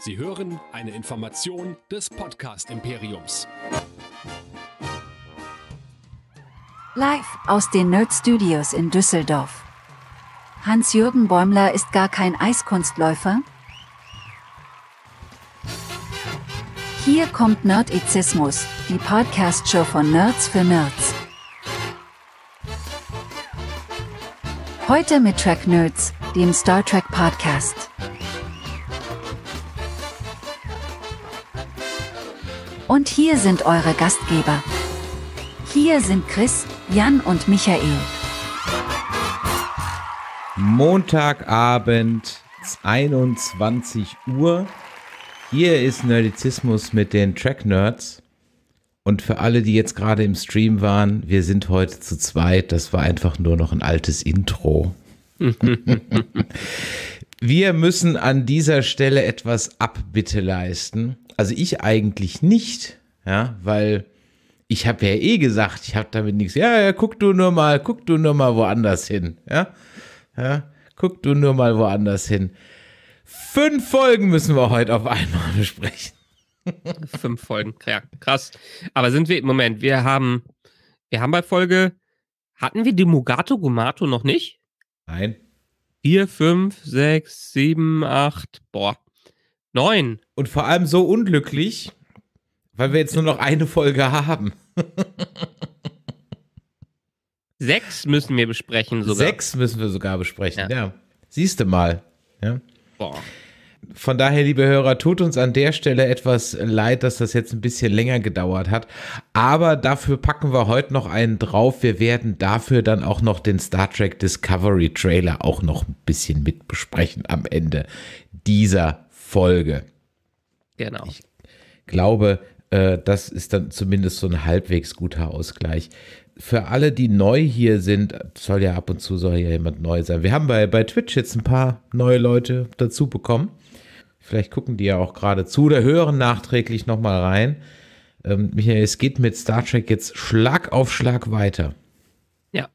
Sie hören eine Information des Podcast Imperiums. Live aus den Nerd Studios in Düsseldorf. Hans-Jürgen Bäumler ist gar kein Eiskunstläufer. Hier kommt Nerdizismus, die Podcast-Show von Nerds für Nerds. Heute mit Track Nerds, dem Star Trek Podcast. Und hier sind eure Gastgeber. Hier sind Chris, Jan und Michael. Montagabend, 21 Uhr. Hier ist Nerdizismus mit den Track Nerds. Und für alle, die jetzt gerade im Stream waren, wir sind heute zu zweit. Das war einfach nur noch ein altes Intro. wir müssen an dieser Stelle etwas Abbitte leisten. Also ich eigentlich nicht, ja, weil ich habe ja eh gesagt, ich habe damit nichts. Ja, ja, guck du nur mal, guck du nur mal woanders hin, ja, ja, guck du nur mal woanders hin. Fünf Folgen müssen wir heute auf einmal besprechen. Fünf Folgen, ja, krass. Aber sind wir, im Moment, wir haben, wir haben bei Folge, hatten wir die Mugato Gumato noch nicht? Nein. 4, 5, 6, 7, 8, boah, 9. Und vor allem so unglücklich, weil wir jetzt nur noch eine Folge haben. 6 müssen wir besprechen sogar. 6 müssen wir sogar besprechen, ja. ja. Siehst du mal. Ja. Boah. Von daher, liebe Hörer, tut uns an der Stelle etwas leid, dass das jetzt ein bisschen länger gedauert hat. Aber dafür packen wir heute noch einen drauf. Wir werden dafür dann auch noch den Star Trek Discovery Trailer auch noch ein bisschen mit besprechen am Ende dieser Folge. Genau. Ich glaube, äh, das ist dann zumindest so ein halbwegs guter Ausgleich. Für alle, die neu hier sind, soll ja ab und zu soll ja jemand neu sein. Wir haben bei, bei Twitch jetzt ein paar neue Leute dazu bekommen. Vielleicht gucken die ja auch gerade zu oder hören nachträglich nochmal rein. Ähm, Michael, es geht mit Star Trek jetzt Schlag auf Schlag weiter. Ja.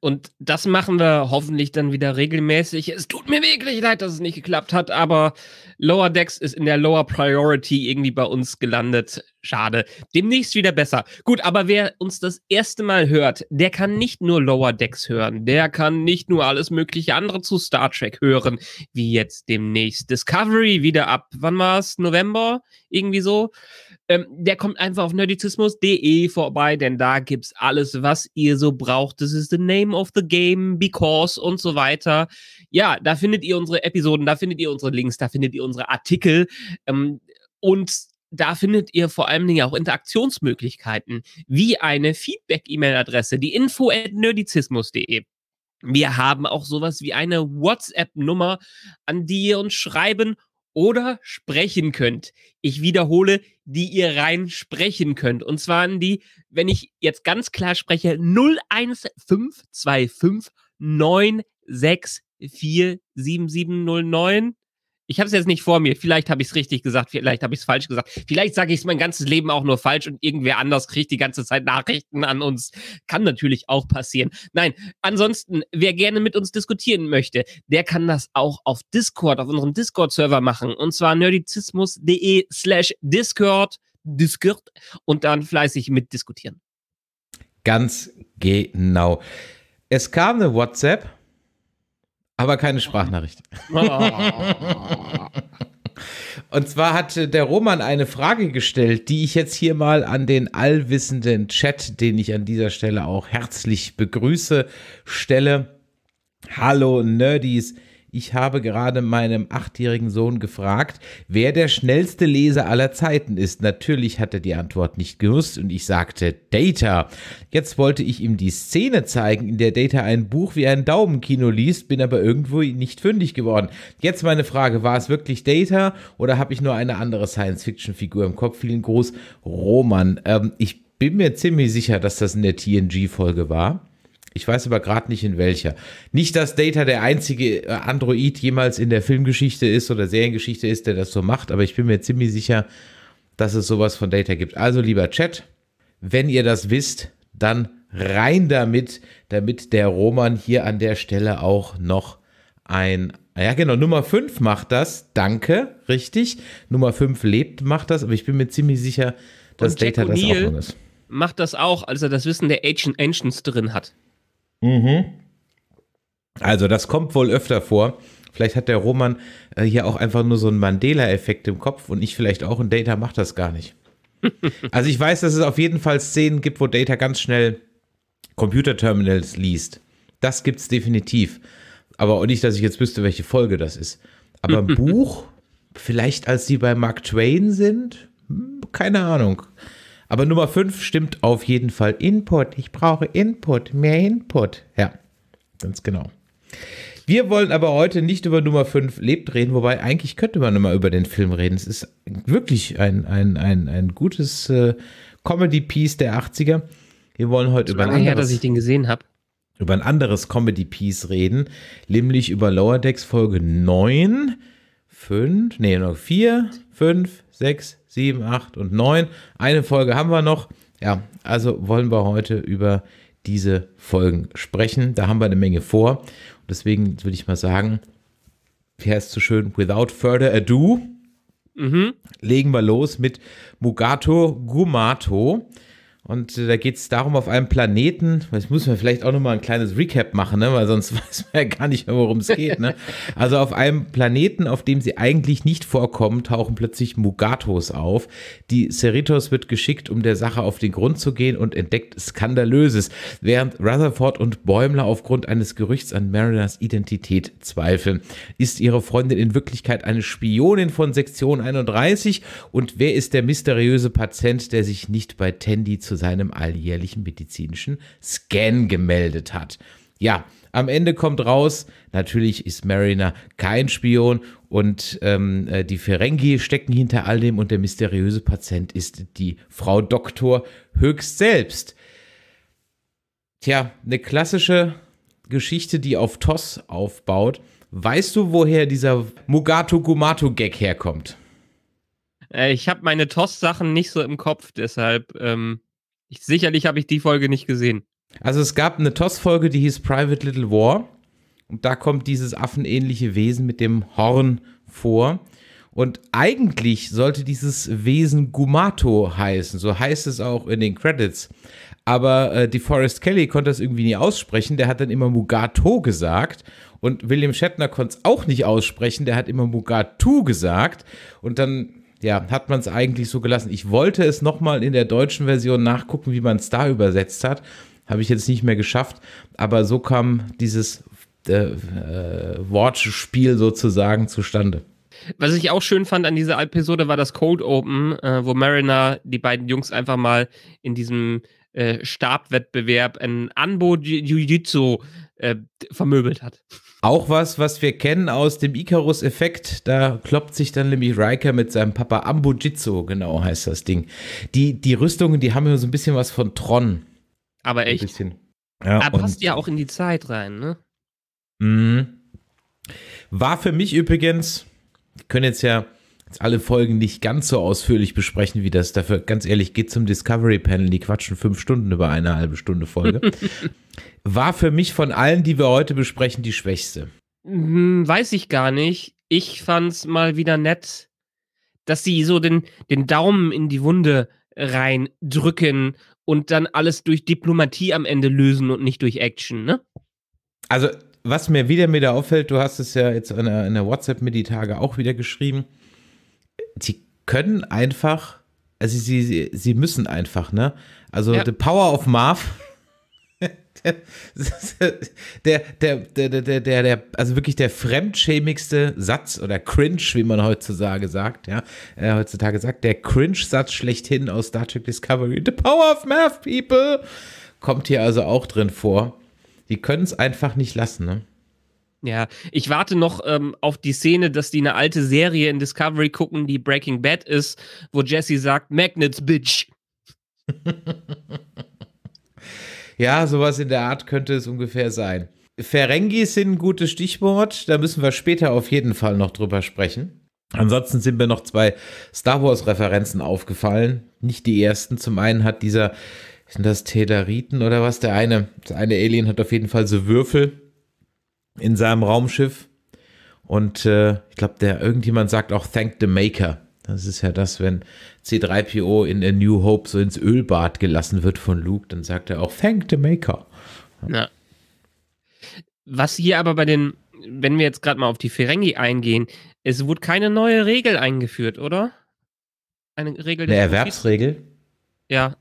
Und das machen wir hoffentlich dann wieder regelmäßig. Es tut mir wirklich leid, dass es nicht geklappt hat, aber Lower Decks ist in der Lower Priority irgendwie bei uns gelandet. Schade. Demnächst wieder besser. Gut, aber wer uns das erste Mal hört, der kann nicht nur Lower Decks hören, der kann nicht nur alles mögliche andere zu Star Trek hören, wie jetzt demnächst Discovery wieder ab. Wann war es? November? Irgendwie so. Ähm, der kommt einfach auf nerdizismus.de vorbei, denn da gibt's alles, was ihr so braucht. Das ist the name of the game, because und so weiter. Ja, da findet ihr unsere Episoden, da findet ihr unsere Links, da findet ihr unsere Artikel. Ähm, und da findet ihr vor allen Dingen auch Interaktionsmöglichkeiten, wie eine Feedback-E-Mail-Adresse, die info at nerdizismus.de. Wir haben auch sowas wie eine WhatsApp-Nummer, an die ihr uns schreiben oder sprechen könnt. Ich wiederhole, die ihr rein sprechen könnt. Und zwar an die, wenn ich jetzt ganz klar spreche, 01525 9647709 ich habe es jetzt nicht vor mir. Vielleicht habe ich es richtig gesagt, vielleicht habe ich es falsch gesagt. Vielleicht sage ich es mein ganzes Leben auch nur falsch und irgendwer anders kriegt die ganze Zeit Nachrichten an uns. Kann natürlich auch passieren. Nein, ansonsten, wer gerne mit uns diskutieren möchte, der kann das auch auf Discord, auf unserem Discord-Server machen. Und zwar nerdizismus.de slash Discord, Discord und dann fleißig mitdiskutieren. Ganz genau. Es kam eine WhatsApp aber keine Sprachnachricht. Und zwar hat äh, der Roman eine Frage gestellt, die ich jetzt hier mal an den allwissenden Chat, den ich an dieser Stelle auch herzlich begrüße, stelle. Hallo Nerdies. Ich habe gerade meinem achtjährigen Sohn gefragt, wer der schnellste Leser aller Zeiten ist. Natürlich hat er die Antwort nicht gewusst und ich sagte Data. Jetzt wollte ich ihm die Szene zeigen, in der Data ein Buch wie ein Daumenkino liest, bin aber irgendwo nicht fündig geworden. Jetzt meine Frage, war es wirklich Data oder habe ich nur eine andere Science-Fiction-Figur im Kopf? Vielen Gruß, Roman. Ähm, ich bin mir ziemlich sicher, dass das in der TNG-Folge war. Ich weiß aber gerade nicht in welcher. Nicht, dass Data der einzige äh, Android jemals in der Filmgeschichte ist oder Seriengeschichte ist, der das so macht, aber ich bin mir ziemlich sicher, dass es sowas von Data gibt. Also lieber Chat, wenn ihr das wisst, dann rein damit, damit der Roman hier an der Stelle auch noch ein ja, genau. Nummer 5 macht das. Danke. Richtig. Nummer 5 lebt, macht das. Aber ich bin mir ziemlich sicher, dass Data das auch noch ist. Macht das auch, als er das Wissen der Ancient Ancients drin hat. Mhm. Also das kommt wohl öfter vor. Vielleicht hat der Roman äh, hier auch einfach nur so einen Mandela-Effekt im Kopf und ich vielleicht auch und Data macht das gar nicht. also ich weiß, dass es auf jeden Fall Szenen gibt, wo Data ganz schnell Computerterminals liest. Das gibt es definitiv. Aber auch nicht, dass ich jetzt wüsste, welche Folge das ist. Aber ein Buch, vielleicht als sie bei Mark Twain sind, hm, keine Ahnung. Aber Nummer 5 stimmt auf jeden Fall. Input. Ich brauche Input. Mehr Input. Ja, ganz genau. Wir wollen aber heute nicht über Nummer 5 lebt reden, wobei eigentlich könnte man immer über den Film reden. Es ist wirklich ein, ein, ein, ein gutes äh, Comedy-Piece der 80er. Wir wollen heute über ein anderes, her, dass ich den gesehen Über ein anderes Comedy-Piece reden, nämlich über Lower Decks Folge 9, 5, nee, noch 4, 5, 6, 7, 8 und 9. Eine Folge haben wir noch. Ja, also wollen wir heute über diese Folgen sprechen. Da haben wir eine Menge vor. Und deswegen würde ich mal sagen, wie heißt es so schön, without further ado, mhm. legen wir los mit Mugato Gumato. Und äh, da geht es darum, auf einem Planeten, jetzt muss man vielleicht auch nochmal ein kleines Recap machen, ne? weil sonst weiß man ja gar nicht mehr, worum es geht. Ne? Also auf einem Planeten, auf dem sie eigentlich nicht vorkommen, tauchen plötzlich Mugatos auf. Die Cerritos wird geschickt, um der Sache auf den Grund zu gehen und entdeckt Skandalöses, während Rutherford und Bäumler aufgrund eines Gerüchts an Mariners Identität zweifeln. Ist ihre Freundin in Wirklichkeit eine Spionin von Sektion 31? Und wer ist der mysteriöse Patient, der sich nicht bei Tandy zu zu seinem alljährlichen medizinischen Scan gemeldet hat. Ja, am Ende kommt raus, natürlich ist Mariner kein Spion und ähm, äh, die Ferengi stecken hinter all dem und der mysteriöse Patient ist die Frau Doktor höchst selbst. Tja, eine klassische Geschichte, die auf Toss aufbaut. Weißt du, woher dieser Mugato Gumato Gag herkommt? Äh, ich habe meine Toss-Sachen nicht so im Kopf, deshalb ähm, ich, sicherlich habe ich die Folge nicht gesehen. Also es gab eine TOS-Folge, die hieß Private Little War. Und da kommt dieses affenähnliche Wesen mit dem Horn vor. Und eigentlich sollte dieses Wesen Gumato heißen. So heißt es auch in den Credits. Aber äh, die Forest Kelly konnte das irgendwie nie aussprechen. Der hat dann immer Mugato gesagt. Und William Shatner konnte es auch nicht aussprechen. Der hat immer Mugatu gesagt. Und dann ja, hat man es eigentlich so gelassen. Ich wollte es nochmal in der deutschen Version nachgucken, wie man es da übersetzt hat. Habe ich jetzt nicht mehr geschafft, aber so kam dieses äh, äh, Wortspiel sozusagen zustande. Was ich auch schön fand an dieser Episode war das Cold Open, äh, wo Mariner die beiden Jungs einfach mal in diesem äh, Stabwettbewerb ein Anbo Jiu-Jitsu äh, vermöbelt hat. Auch was, was wir kennen aus dem Icarus-Effekt, da kloppt sich dann nämlich Riker mit seinem Papa Ambujitsu, genau heißt das Ding. Die, die Rüstungen, die haben ja so ein bisschen was von Tron. Aber echt? Ein bisschen. Ja, Aber passt ja auch in die Zeit rein, ne? Mhm. War für mich übrigens, wir können jetzt ja alle Folgen nicht ganz so ausführlich besprechen wie das. Dafür, ganz ehrlich, geht zum Discovery Panel, die quatschen fünf Stunden über eine halbe Stunde Folge. War für mich von allen, die wir heute besprechen, die schwächste. Hm, weiß ich gar nicht. Ich fand's mal wieder nett, dass sie so den, den Daumen in die Wunde reindrücken und dann alles durch Diplomatie am Ende lösen und nicht durch Action, ne? Also, was mir wieder wieder auffällt, du hast es ja jetzt in der, der whatsapp Tage auch wieder geschrieben, die können einfach, also sie, sie, sie müssen einfach, ne? Also ja. The Power of Marv. der, der, der, der, der, der, also wirklich der fremdschämigste Satz oder cringe, wie man heutzutage sagt, ja, äh, heutzutage sagt, der cringe-Satz schlechthin aus Star Trek Discovery, The Power of Math, People, kommt hier also auch drin vor. Die können es einfach nicht lassen, ne? Ja, ich warte noch ähm, auf die Szene, dass die eine alte Serie in Discovery gucken, die Breaking Bad ist, wo Jesse sagt, Magnets, Bitch. ja, sowas in der Art könnte es ungefähr sein. Ferengis sind ein gutes Stichwort, da müssen wir später auf jeden Fall noch drüber sprechen. Ansonsten sind mir noch zwei Star Wars-Referenzen aufgefallen. Nicht die ersten. Zum einen hat dieser, sind das Tedariten oder was? Der eine, der eine Alien hat auf jeden Fall so Würfel in seinem Raumschiff. Und äh, ich glaube, der irgendjemand sagt auch Thank the Maker. Das ist ja das, wenn C3PO in A New Hope so ins Ölbad gelassen wird von Luke, dann sagt er auch Thank the Maker. Ja. Was hier aber bei den, wenn wir jetzt gerade mal auf die Ferengi eingehen, es wurde keine neue Regel eingeführt, oder? Eine Regel. Eine Erwerbsregel? Ja.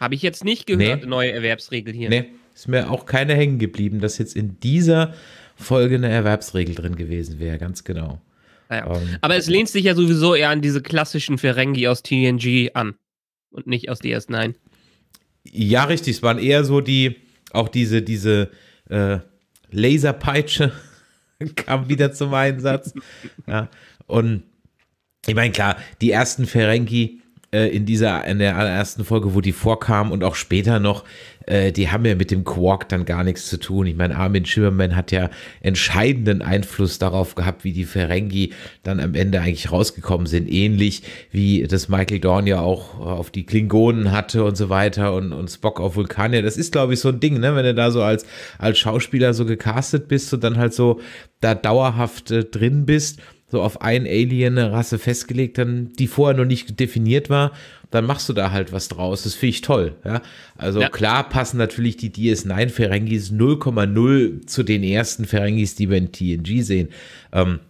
Habe ich jetzt nicht gehört, nee. neue Erwerbsregel hier. Nee. Ist mir auch keine hängen geblieben, dass jetzt in dieser Folge eine Erwerbsregel drin gewesen wäre, ganz genau. Naja. Ah um, ähm, Aber es lehnt sich ja sowieso eher an diese klassischen Ferengi aus TNG an und nicht aus DS9. Ja, richtig. Es waren eher so die, auch diese, diese äh, Laserpeitsche kam wieder zum Einsatz. ja. Und ich meine, klar, die ersten Ferengi äh, in dieser, in der allerersten Folge, wo die vorkamen und auch später noch, äh, die haben ja mit dem Quark dann gar nichts zu tun. Ich meine, Armin Schimmerman hat ja entscheidenden Einfluss darauf gehabt, wie die Ferengi dann am Ende eigentlich rausgekommen sind. Ähnlich wie das Michael Dorn ja auch auf die Klingonen hatte und so weiter und, und Spock auf Vulkanier. Das ist, glaube ich, so ein Ding, ne? wenn du da so als, als Schauspieler so gecastet bist und dann halt so da dauerhaft äh, drin bist so auf ein Alien-Rasse festgelegt, dann, die vorher noch nicht definiert war, dann machst du da halt was draus. Das finde ich toll. Ja? Also ja. klar passen natürlich die DS9 Ferengis 0,0 zu den ersten Ferengis, die wir in TNG sehen. Ähm,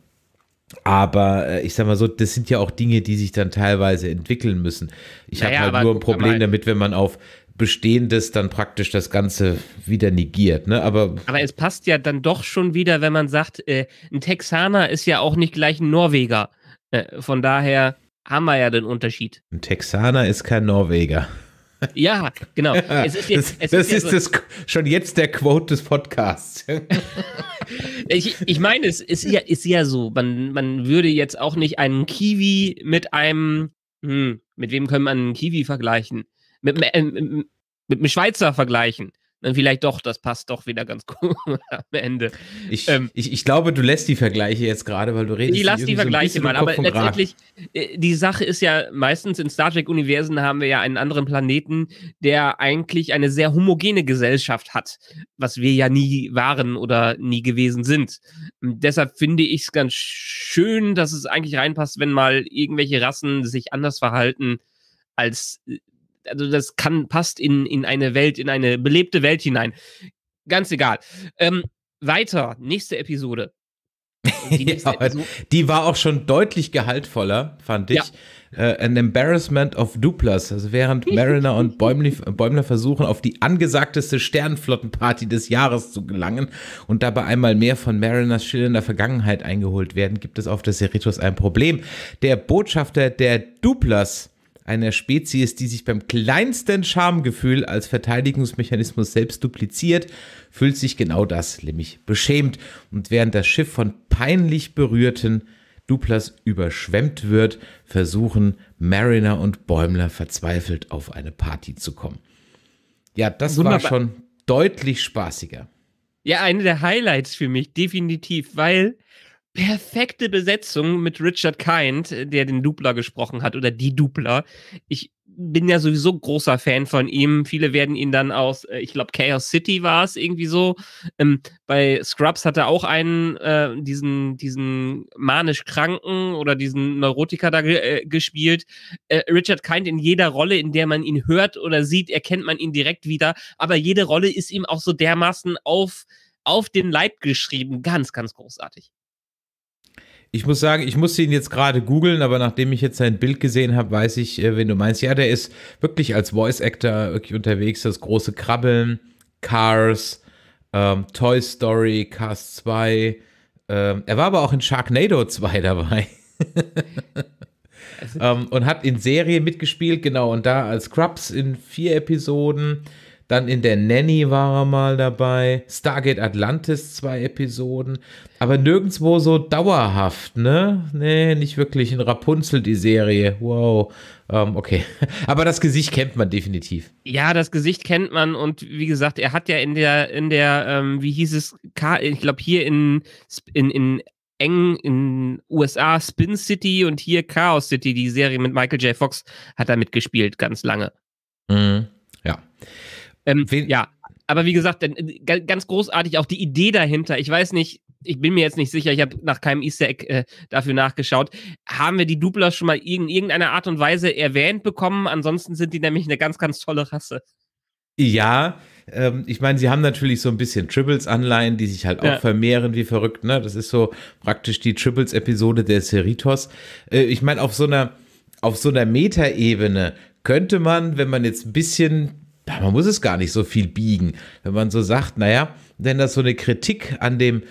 aber äh, ich sag mal so, das sind ja auch Dinge, die sich dann teilweise entwickeln müssen. Ich naja, habe halt nur ein Problem damit, wenn man auf Bestehendes dann praktisch das Ganze wieder negiert. Ne? Aber, Aber es passt ja dann doch schon wieder, wenn man sagt, äh, ein Texaner ist ja auch nicht gleich ein Norweger. Äh, von daher haben wir ja den Unterschied. Ein Texaner ist kein Norweger. Ja, genau. Es ist jetzt, es das ist, ist ja so, das, schon jetzt der Quote des Podcasts. ich, ich meine, es ist ja, ist ja so, man, man würde jetzt auch nicht einen Kiwi mit einem, hm, mit wem können man einen Kiwi vergleichen? mit, äh, mit einem Schweizer vergleichen, dann vielleicht doch, das passt doch wieder ganz gut am Ende. Ich, ähm, ich, ich, glaube, du lässt die Vergleiche jetzt gerade, weil du redest. Ich lasse die Vergleiche so mal, aber letztendlich, äh, die Sache ist ja, meistens in Star Trek-Universen haben wir ja einen anderen Planeten, der eigentlich eine sehr homogene Gesellschaft hat, was wir ja nie waren oder nie gewesen sind. Und deshalb finde ich es ganz schön, dass es eigentlich reinpasst, wenn mal irgendwelche Rassen sich anders verhalten als also das kann, passt in, in eine Welt, in eine belebte Welt hinein. Ganz egal. Ähm, weiter, nächste Episode. Die, nächste ja, Episode. die, war auch schon deutlich gehaltvoller, fand ich. Ja. Äh, an Embarrassment of Duplas. Also während Mariner und Bäumli, Bäumler versuchen, auf die angesagteste Sternenflottenparty des Jahres zu gelangen und dabei einmal mehr von Mariners schillernder Vergangenheit eingeholt werden, gibt es auf der Seritus ein Problem. Der Botschafter der Duplas einer Spezies, die sich beim kleinsten Schamgefühl als Verteidigungsmechanismus selbst dupliziert, fühlt sich genau das, nämlich beschämt. Und während das Schiff von peinlich berührten Duplas überschwemmt wird, versuchen Mariner und Bäumler verzweifelt auf eine Party zu kommen. Ja, das Wunderbar. war schon deutlich spaßiger. Ja, eine der Highlights für mich, definitiv, weil perfekte Besetzung mit Richard Kind, äh, der den Dupler gesprochen hat oder die Dupler. Ich bin ja sowieso großer Fan von ihm. Viele werden ihn dann aus, äh, ich glaube, Chaos City war es irgendwie so. Ähm, bei Scrubs hat er auch einen, äh, diesen, diesen manisch Kranken oder diesen Neurotiker da ge äh, gespielt. Äh, Richard Kind in jeder Rolle, in der man ihn hört oder sieht, erkennt man ihn direkt wieder. Aber jede Rolle ist ihm auch so dermaßen auf, auf den Leib geschrieben. Ganz, ganz großartig. Ich muss sagen, ich musste ihn jetzt gerade googeln, aber nachdem ich jetzt sein Bild gesehen habe, weiß ich, äh, wenn du meinst. Ja, der ist wirklich als Voice Actor wirklich unterwegs. Das große Krabbeln, Cars, ähm, Toy Story, Cars 2. Ähm, er war aber auch in Sharknado 2 dabei. Also ähm, und hat in Serien mitgespielt, genau. Und da als Scrubs in vier Episoden. Dann in der Nanny war er mal dabei. Stargate Atlantis, zwei Episoden. Aber nirgendwo so dauerhaft, ne? Nee, nicht wirklich. In Rapunzel, die Serie. Wow. Ähm, okay. Aber das Gesicht kennt man definitiv. Ja, das Gesicht kennt man. Und wie gesagt, er hat ja in der, in der, ähm, wie hieß es, ich glaube hier in, in, in eng in USA Spin City und hier Chaos City, die Serie mit Michael J. Fox, hat er mitgespielt, ganz lange. Mhm. Ähm, ja, aber wie gesagt, äh, ganz großartig auch die Idee dahinter. Ich weiß nicht, ich bin mir jetzt nicht sicher, ich habe nach keinem Easter Egg äh, dafür nachgeschaut. Haben wir die Dubler schon mal in irgendeiner Art und Weise erwähnt bekommen? Ansonsten sind die nämlich eine ganz, ganz tolle Rasse. Ja, ähm, ich meine, sie haben natürlich so ein bisschen Tribbles-Anleihen, die sich halt auch ja. vermehren wie verrückt. Ne? Das ist so praktisch die Tribbles-Episode der Cerritos. Äh, ich meine, auf so einer, auf so einer Meta-Ebene könnte man, wenn man jetzt ein bisschen man muss es gar nicht so viel biegen. Wenn man so sagt, naja, wenn das so eine Kritik an dem,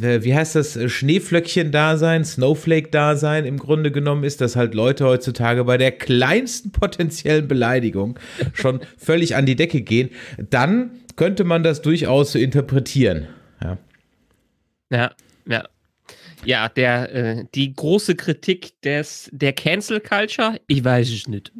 äh, wie heißt das, äh, Schneeflöckchen-Dasein, Snowflake-Dasein im Grunde genommen ist, dass halt Leute heutzutage bei der kleinsten potenziellen Beleidigung schon völlig an die Decke gehen, dann könnte man das durchaus so interpretieren. Ja, ja. ja. Ja, der, äh, die große Kritik des, der Cancel Culture, ich weiß es nicht.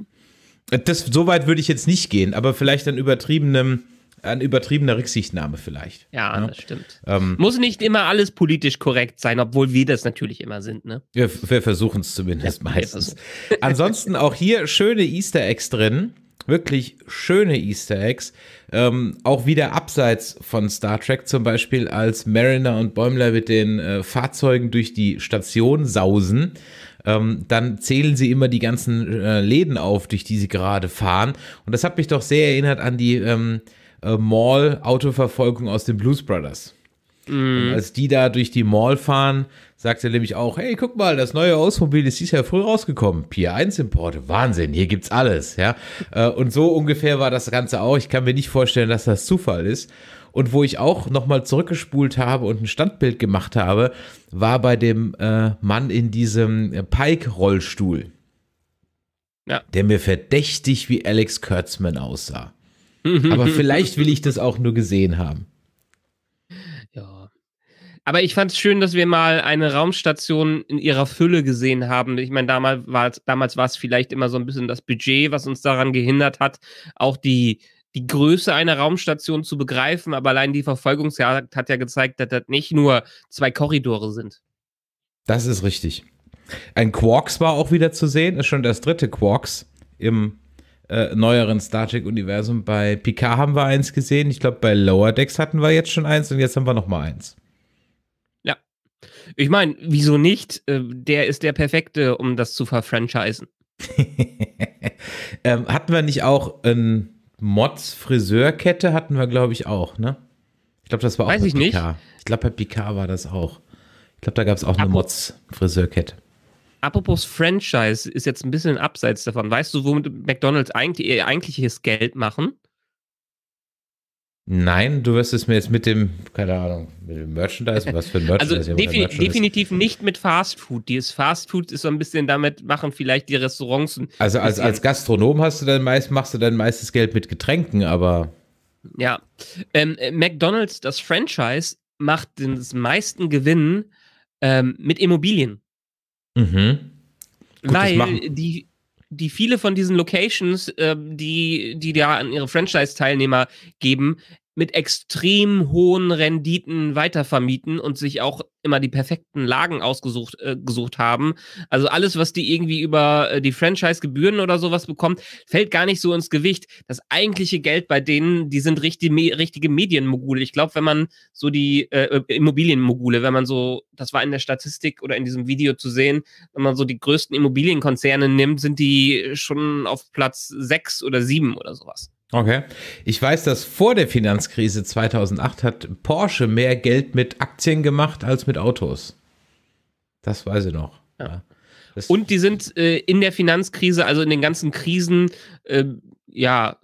Das, so weit würde ich jetzt nicht gehen, aber vielleicht an übertriebenem, an übertriebener Rücksichtnahme vielleicht. Ja, ja. das stimmt. Ähm, Muss nicht immer alles politisch korrekt sein, obwohl wir das natürlich immer sind, ne? Wir, wir versuchen es zumindest ja, meistens. Ansonsten auch hier schöne Easter Eggs drin. Wirklich schöne Easter Eggs. Ähm, auch wieder abseits von Star Trek, zum Beispiel als Mariner und Bäumler mit den äh, Fahrzeugen durch die Station sausen ähm, dann zählen sie immer die ganzen äh, Läden auf, durch die sie gerade fahren. Und das hat mich doch sehr erinnert an die ähm, äh, Mall-Autoverfolgung aus den Blues Brothers. Mhm. Als die da durch die Mall fahren, sagt er nämlich auch, hey, guck mal, das neue Ausmobil ist dieses Jahr früh rausgekommen. Pier 1 Importe, Wahnsinn, hier gibt's alles, ja. Äh, und so ungefähr war das Ganze auch. Ich kann mir nicht vorstellen, dass das Zufall ist und wo ich auch nochmal zurückgespult habe und ein Standbild gemacht habe, war bei dem äh, Mann in diesem äh, Pike-Rollstuhl. Ja. Der mir verdächtig wie Alex Kurtzman aussah. Aber vielleicht will ich das auch nur gesehen haben. Ja. Aber ich fand es schön, dass wir mal eine Raumstation in ihrer Fülle gesehen haben. Ich meine, damals war es damals vielleicht immer so ein bisschen das Budget, was uns daran gehindert hat, auch die die Größe einer Raumstation zu begreifen, aber allein die Verfolgungsjagd hat ja gezeigt, dass das nicht nur zwei Korridore sind. Das ist richtig. Ein Quarks war auch wieder zu sehen, ist schon das dritte Quarks im äh, neueren Star Trek-Universum. Bei Picard haben wir eins gesehen, ich glaube, bei Lower Decks hatten wir jetzt schon eins und jetzt haben wir nochmal eins. Ja. Ich meine, wieso nicht? Äh, der ist der perfekte, um das zu verfranchisen. ähm, hatten wir nicht auch ein Mods Friseurkette hatten wir, glaube ich, auch, ne? Ich glaube, das war auch Weiß ich Picard. nicht. Ich glaube, bei Picard war das auch. Ich glaube, da gab es auch eine Mods Friseurkette. Apropos Franchise ist jetzt ein bisschen abseits davon. Weißt du, womit McDonalds eigentlich ihr eigentliches Geld machen? Nein, du wirst es mir jetzt mit dem, keine Ahnung, mit dem Merchandise, was für ein Merchandise? Also defini Merchandise? definitiv nicht mit Fast Food. Dieses Fast Food ist so ein bisschen, damit machen vielleicht die Restaurants. also als, als Gastronom hast du dann meist, machst du dein meistes Geld mit Getränken, aber. Ja. Ähm, äh, McDonalds, das Franchise, macht den meisten Gewinn ähm, mit Immobilien. Mhm. Gut, weil die die viele von diesen Locations, äh, die, die da an ihre Franchise-Teilnehmer geben, mit extrem hohen Renditen weitervermieten und sich auch immer die perfekten Lagen ausgesucht äh, gesucht haben. Also alles, was die irgendwie über äh, die Franchise-Gebühren oder sowas bekommt, fällt gar nicht so ins Gewicht. Das eigentliche Geld bei denen, die sind richtig, me richtige Medienmogule. Ich glaube, wenn man so die äh, äh, Immobilienmogule, wenn man so, das war in der Statistik oder in diesem Video zu sehen, wenn man so die größten Immobilienkonzerne nimmt, sind die schon auf Platz sechs oder sieben oder sowas. Okay. Ich weiß, dass vor der Finanzkrise 2008 hat Porsche mehr Geld mit Aktien gemacht als mit Autos. Das weiß ich noch. Ja. Und die sind äh, in der Finanzkrise, also in den ganzen Krisen, äh, ja,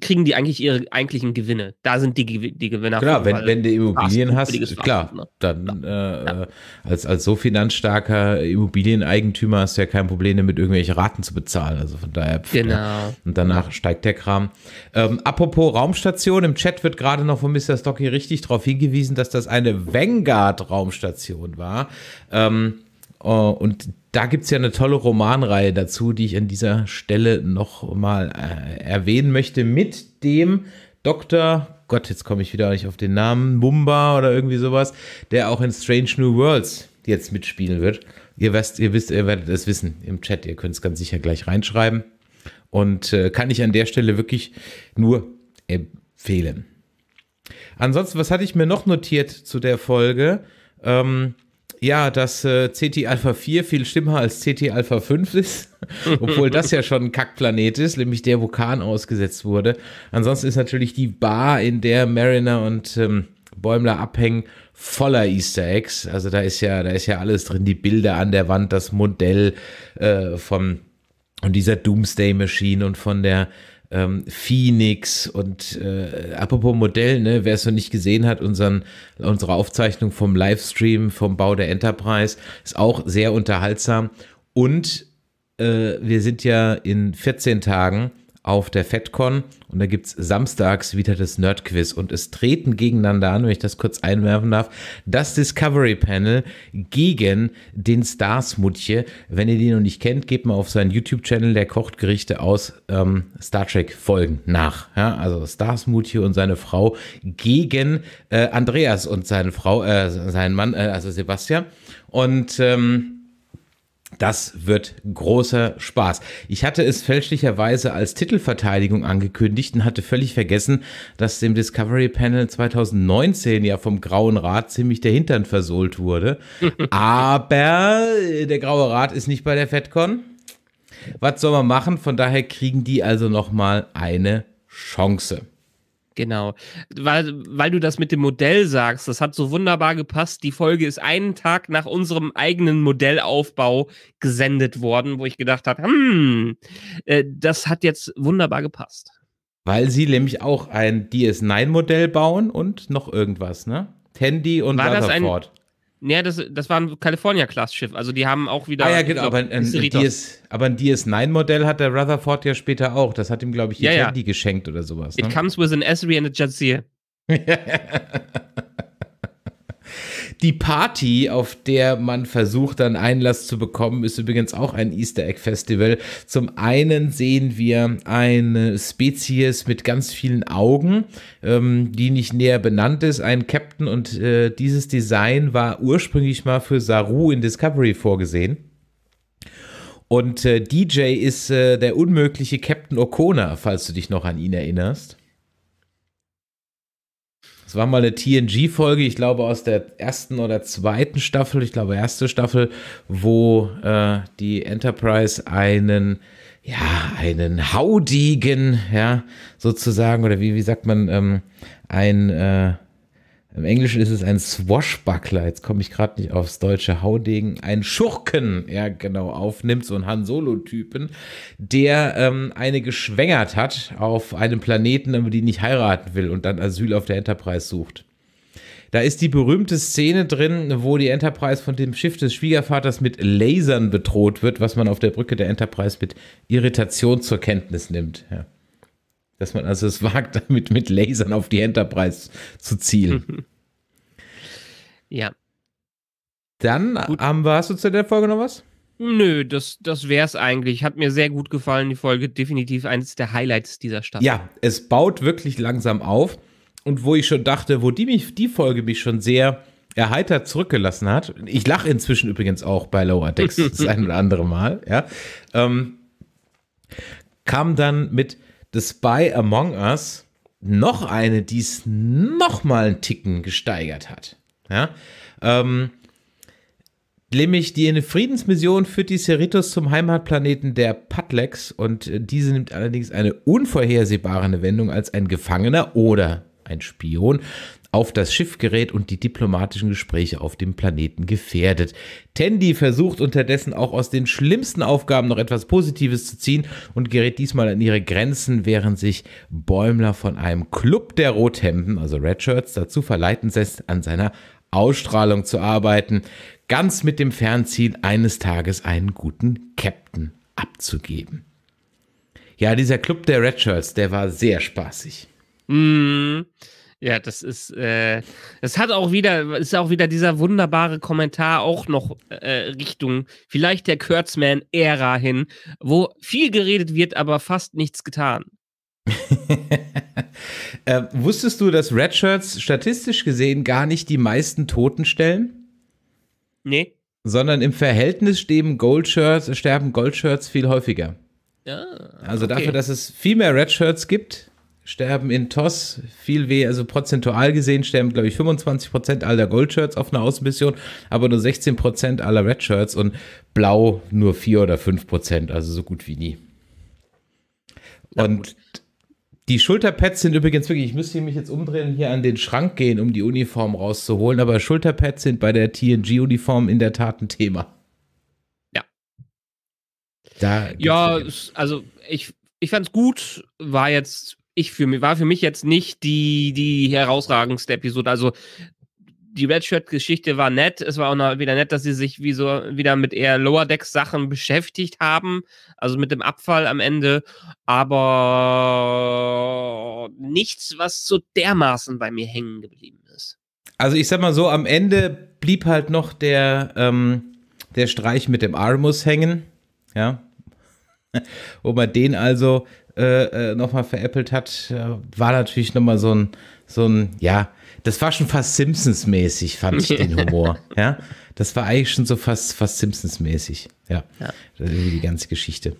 kriegen die eigentlich ihre eigentlichen Gewinne. Da sind die, die Gewinner. Klar, wenn, wenn du Immobilien hast, äh, klar, ne? dann ja. Äh, Als, als so finanzstarker Immobilieneigentümer hast du ja kein Problem damit, irgendwelche Raten zu bezahlen. Also von daher. Pf, ne? genau. Ja. Und danach steigt der Kram. Ähm, apropos Raumstation, im Chat wird gerade noch von Mr. Stocky richtig darauf hingewiesen, dass das eine Vanguard-Raumstation war. Ähm, oh, und da gibt es ja eine tolle Romanreihe dazu, die ich an dieser Stelle noch mal äh, erwähnen möchte, mit dem Dr. Gott, jetzt komme ich wieder nicht auf den Namen, Mumba oder irgendwie sowas, der auch in Strange New Worlds jetzt mitspielen wird. Ihr wisst, ihr wisst, ihr werdet es wissen im Chat, ihr könnt es ganz sicher gleich reinschreiben. Und äh, kann ich an der Stelle wirklich nur empfehlen. Ansonsten, was hatte ich mir noch notiert zu der Folge? Ähm, ja, dass äh, CT Alpha 4 viel schlimmer als CT Alpha 5 ist, obwohl das ja schon ein Kackplanet ist, nämlich der Vulkan ausgesetzt wurde. Ansonsten ist natürlich die Bar, in der Mariner und ähm, Bäumler abhängen, voller Easter Eggs. Also da ist ja, da ist ja alles drin, die Bilder an der Wand, das Modell äh, von und dieser Doomsday Machine und von der ähm, Phoenix und äh, apropos Modell, ne, wer es noch nicht gesehen hat, unseren, unsere Aufzeichnung vom Livestream vom Bau der Enterprise ist auch sehr unterhaltsam. Und äh, wir sind ja in 14 Tagen auf der FedCon und da gibt es samstags wieder das Nerdquiz und es treten gegeneinander an, wenn ich das kurz einwerfen darf, das Discovery Panel gegen den Stars Mutje. Wenn ihr den noch nicht kennt, geht mal auf seinen YouTube-Channel, der kocht Gerichte aus ähm, Star Trek-Folgen nach. Ja, also Stars Mutje und seine Frau gegen äh, Andreas und seine Frau, äh, seinen Mann, äh, also Sebastian. Und ähm, das wird großer Spaß. Ich hatte es fälschlicherweise als Titelverteidigung angekündigt und hatte völlig vergessen, dass dem Discovery Panel 2019 ja vom Grauen Rat ziemlich der Hintern versohlt wurde. Aber äh, der Graue Rat ist nicht bei der FedCon. Was soll man machen? Von daher kriegen die also nochmal eine Chance. Genau. Weil, weil du das mit dem Modell sagst, das hat so wunderbar gepasst. Die Folge ist einen Tag nach unserem eigenen Modellaufbau gesendet worden, wo ich gedacht habe, hm, äh, das hat jetzt wunderbar gepasst. Weil sie nämlich auch ein DS9-Modell bauen und noch irgendwas, ne? Tandy und War Rutherford. Das ein, naja, das, das war ein California-Class-Schiff. Also die haben auch wieder. Ah ja, genau. Glaub, aber, ein, DS, ein DS9-Modell hat der Rutherford ja später auch. Das hat ihm, glaube ich, die ja, ja. geschenkt oder sowas. Ne? It comes with an Esri and a Jadzia. Die Party, auf der man versucht, dann Einlass zu bekommen, ist übrigens auch ein Easter Egg Festival. Zum einen sehen wir eine Spezies mit ganz vielen Augen, ähm, die nicht näher benannt ist, ein Captain und äh, dieses Design war ursprünglich mal für Saru in Discovery vorgesehen. Und äh, DJ ist äh, der unmögliche Captain Okona, falls du dich noch an ihn erinnerst. Es war mal eine TNG-Folge, ich glaube aus der ersten oder zweiten Staffel, ich glaube erste Staffel, wo äh, die Enterprise einen, ja, einen haudigen, ja, sozusagen, oder wie, wie sagt man, ähm, ein, äh, im Englischen ist es ein Swashbuckler. Jetzt komme ich gerade nicht aufs deutsche Haudegen. Ein Schurken, ja genau, aufnimmt, so ein Han Solo-Typen, der ähm, eine geschwängert hat auf einem Planeten, aber die nicht heiraten will und dann Asyl auf der Enterprise sucht. Da ist die berühmte Szene drin, wo die Enterprise von dem Schiff des Schwiegervaters mit Lasern bedroht wird, was man auf der Brücke der Enterprise mit Irritation zur Kenntnis nimmt. Ja. Dass man also es wagt, damit mit Lasern auf die Enterprise zu zielen. ja. Dann Gut. haben ähm, wir, hast du zu der Folge noch was? Nö, das, das es eigentlich. Hat mir sehr gut gefallen, die Folge. Definitiv eines der Highlights dieser Stadt. Ja, es baut wirklich langsam auf. Und wo ich schon dachte, wo die, mich, die Folge mich schon sehr erheitert zurückgelassen hat. Ich lache inzwischen übrigens auch bei Lower Decks das ein oder andere Mal, ja. Ähm, kam dann mit The Spy Among Us noch eine, die es noch mal einen Ticken gesteigert hat. Ja? Ähm, nämlich die eine Friedensmission führt die Cerritos zum Heimatplaneten der Patlex und äh, diese nimmt allerdings eine unvorhersehbare Wendung, als ein Gefangener oder ein Spion auf das Schiff gerät und die diplomatischen Gespräche auf dem Planeten gefährdet. Tandy versucht unterdessen auch aus den schlimmsten Aufgaben noch etwas Positives zu ziehen und gerät diesmal an ihre Grenzen, während sich Bäumler von einem Club der Rothemden, also Redshirts, dazu verleiten lässt, an seiner Ausstrahlung zu arbeiten, ganz mit dem Fernziel, eines Tages einen guten Captain abzugeben. Ja, dieser Club der Redshirts, der war sehr spaßig. Mmh. Ja, das ist, äh, das hat auch wieder, ist auch wieder dieser wunderbare Kommentar auch noch äh, Richtung vielleicht der Kurtzman-Ära hin, wo viel geredet wird, aber fast nichts getan. äh, wusstest du, dass Redshirts statistisch gesehen gar nicht die meisten Toten stellen? Nee. Sondern im Verhältnis sterben Goldshirts, sterben Goldshirts viel häufiger. Ja, ah, also okay. dafür, dass es viel mehr Redshirts gibt, sterben in TOS viel weh, also prozentual gesehen sterben, glaube ich, 25% Prozent aller Goldshirts auf einer Außenmission, aber nur 16% Prozent aller Redshirts und blau nur 4 oder 5%, Prozent, also so gut wie nie. Und die Schulterpads sind übrigens wirklich, ich müsste mich jetzt umdrehen, hier an den Schrank gehen, um die Uniform rauszuholen, aber Schulterpads sind bei der TNG-Uniform in der Tat ein Thema. Ja. Da ja, also ich, ich fand es gut, war jetzt ich für mich, war für mich jetzt nicht die, die herausragendste Episode. Also die Redshirt-Geschichte war nett. Es war auch wieder nett, dass sie sich wie so wieder mit eher Lower Decks Sachen beschäftigt haben, also mit dem Abfall am Ende, aber nichts, was so dermaßen bei mir hängen geblieben ist. Also ich sag mal so, am Ende blieb halt noch der, ähm, der Streich mit dem Armus hängen, ja, wo man den also äh, äh nochmal veräppelt hat, äh, war natürlich nochmal so ein, so ein, ja, das war schon fast Simpsons-mäßig, fand ich den Humor. ja, das war eigentlich schon so fast, fast Simpsons-mäßig. Ja, ja. die ganze Geschichte.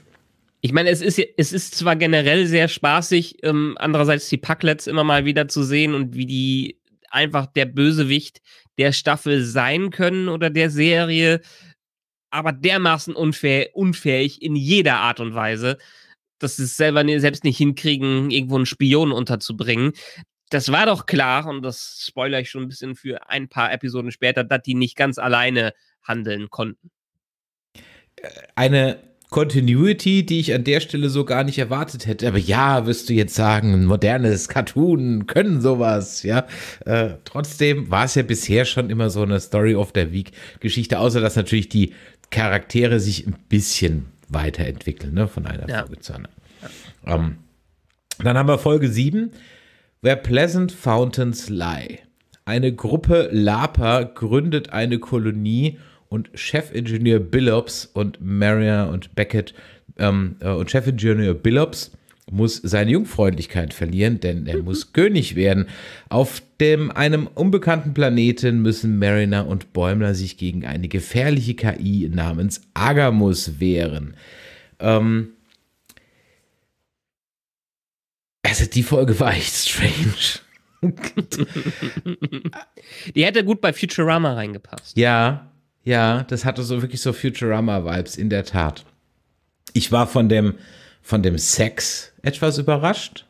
Ich meine, es ist, es ist zwar generell sehr spaßig, ähm, andererseits die Packlets immer mal wieder zu sehen und wie die einfach der Bösewicht der Staffel sein können oder der Serie, aber dermaßen unfäh unfähig in jeder Art und Weise dass sie es selber selbst nicht hinkriegen, irgendwo einen Spion unterzubringen. Das war doch klar, und das spoilere ich schon ein bisschen für ein paar Episoden später, dass die nicht ganz alleine handeln konnten. Äh, eine Continuity, die ich an der Stelle so gar nicht erwartet hätte. Aber ja, wirst du jetzt sagen, ein modernes Cartoon können sowas, ja. Äh, trotzdem war es ja bisher schon immer so eine Story of the Week-Geschichte, außer dass natürlich die Charaktere sich ein bisschen weiterentwickeln, ne? von einer ja. Folge zu einer. Ja. Ähm, dann haben wir Folge 7, Where Pleasant Fountains Lie. Eine Gruppe Lapa gründet eine Kolonie und Chefingenieur Billups und Maria und Beckett ähm, äh, und Chefingenieur Billups muss seine Jungfreundlichkeit verlieren, denn er muss König werden. Auf dem einem unbekannten Planeten müssen Mariner und Bäumler sich gegen eine gefährliche KI namens Agamus wehren. Ähm also die Folge war echt strange. die hätte gut bei Futurama reingepasst. Ja, ja, das hatte so wirklich so Futurama-Vibes, in der Tat. Ich war von dem, von dem Sex etwas überrascht.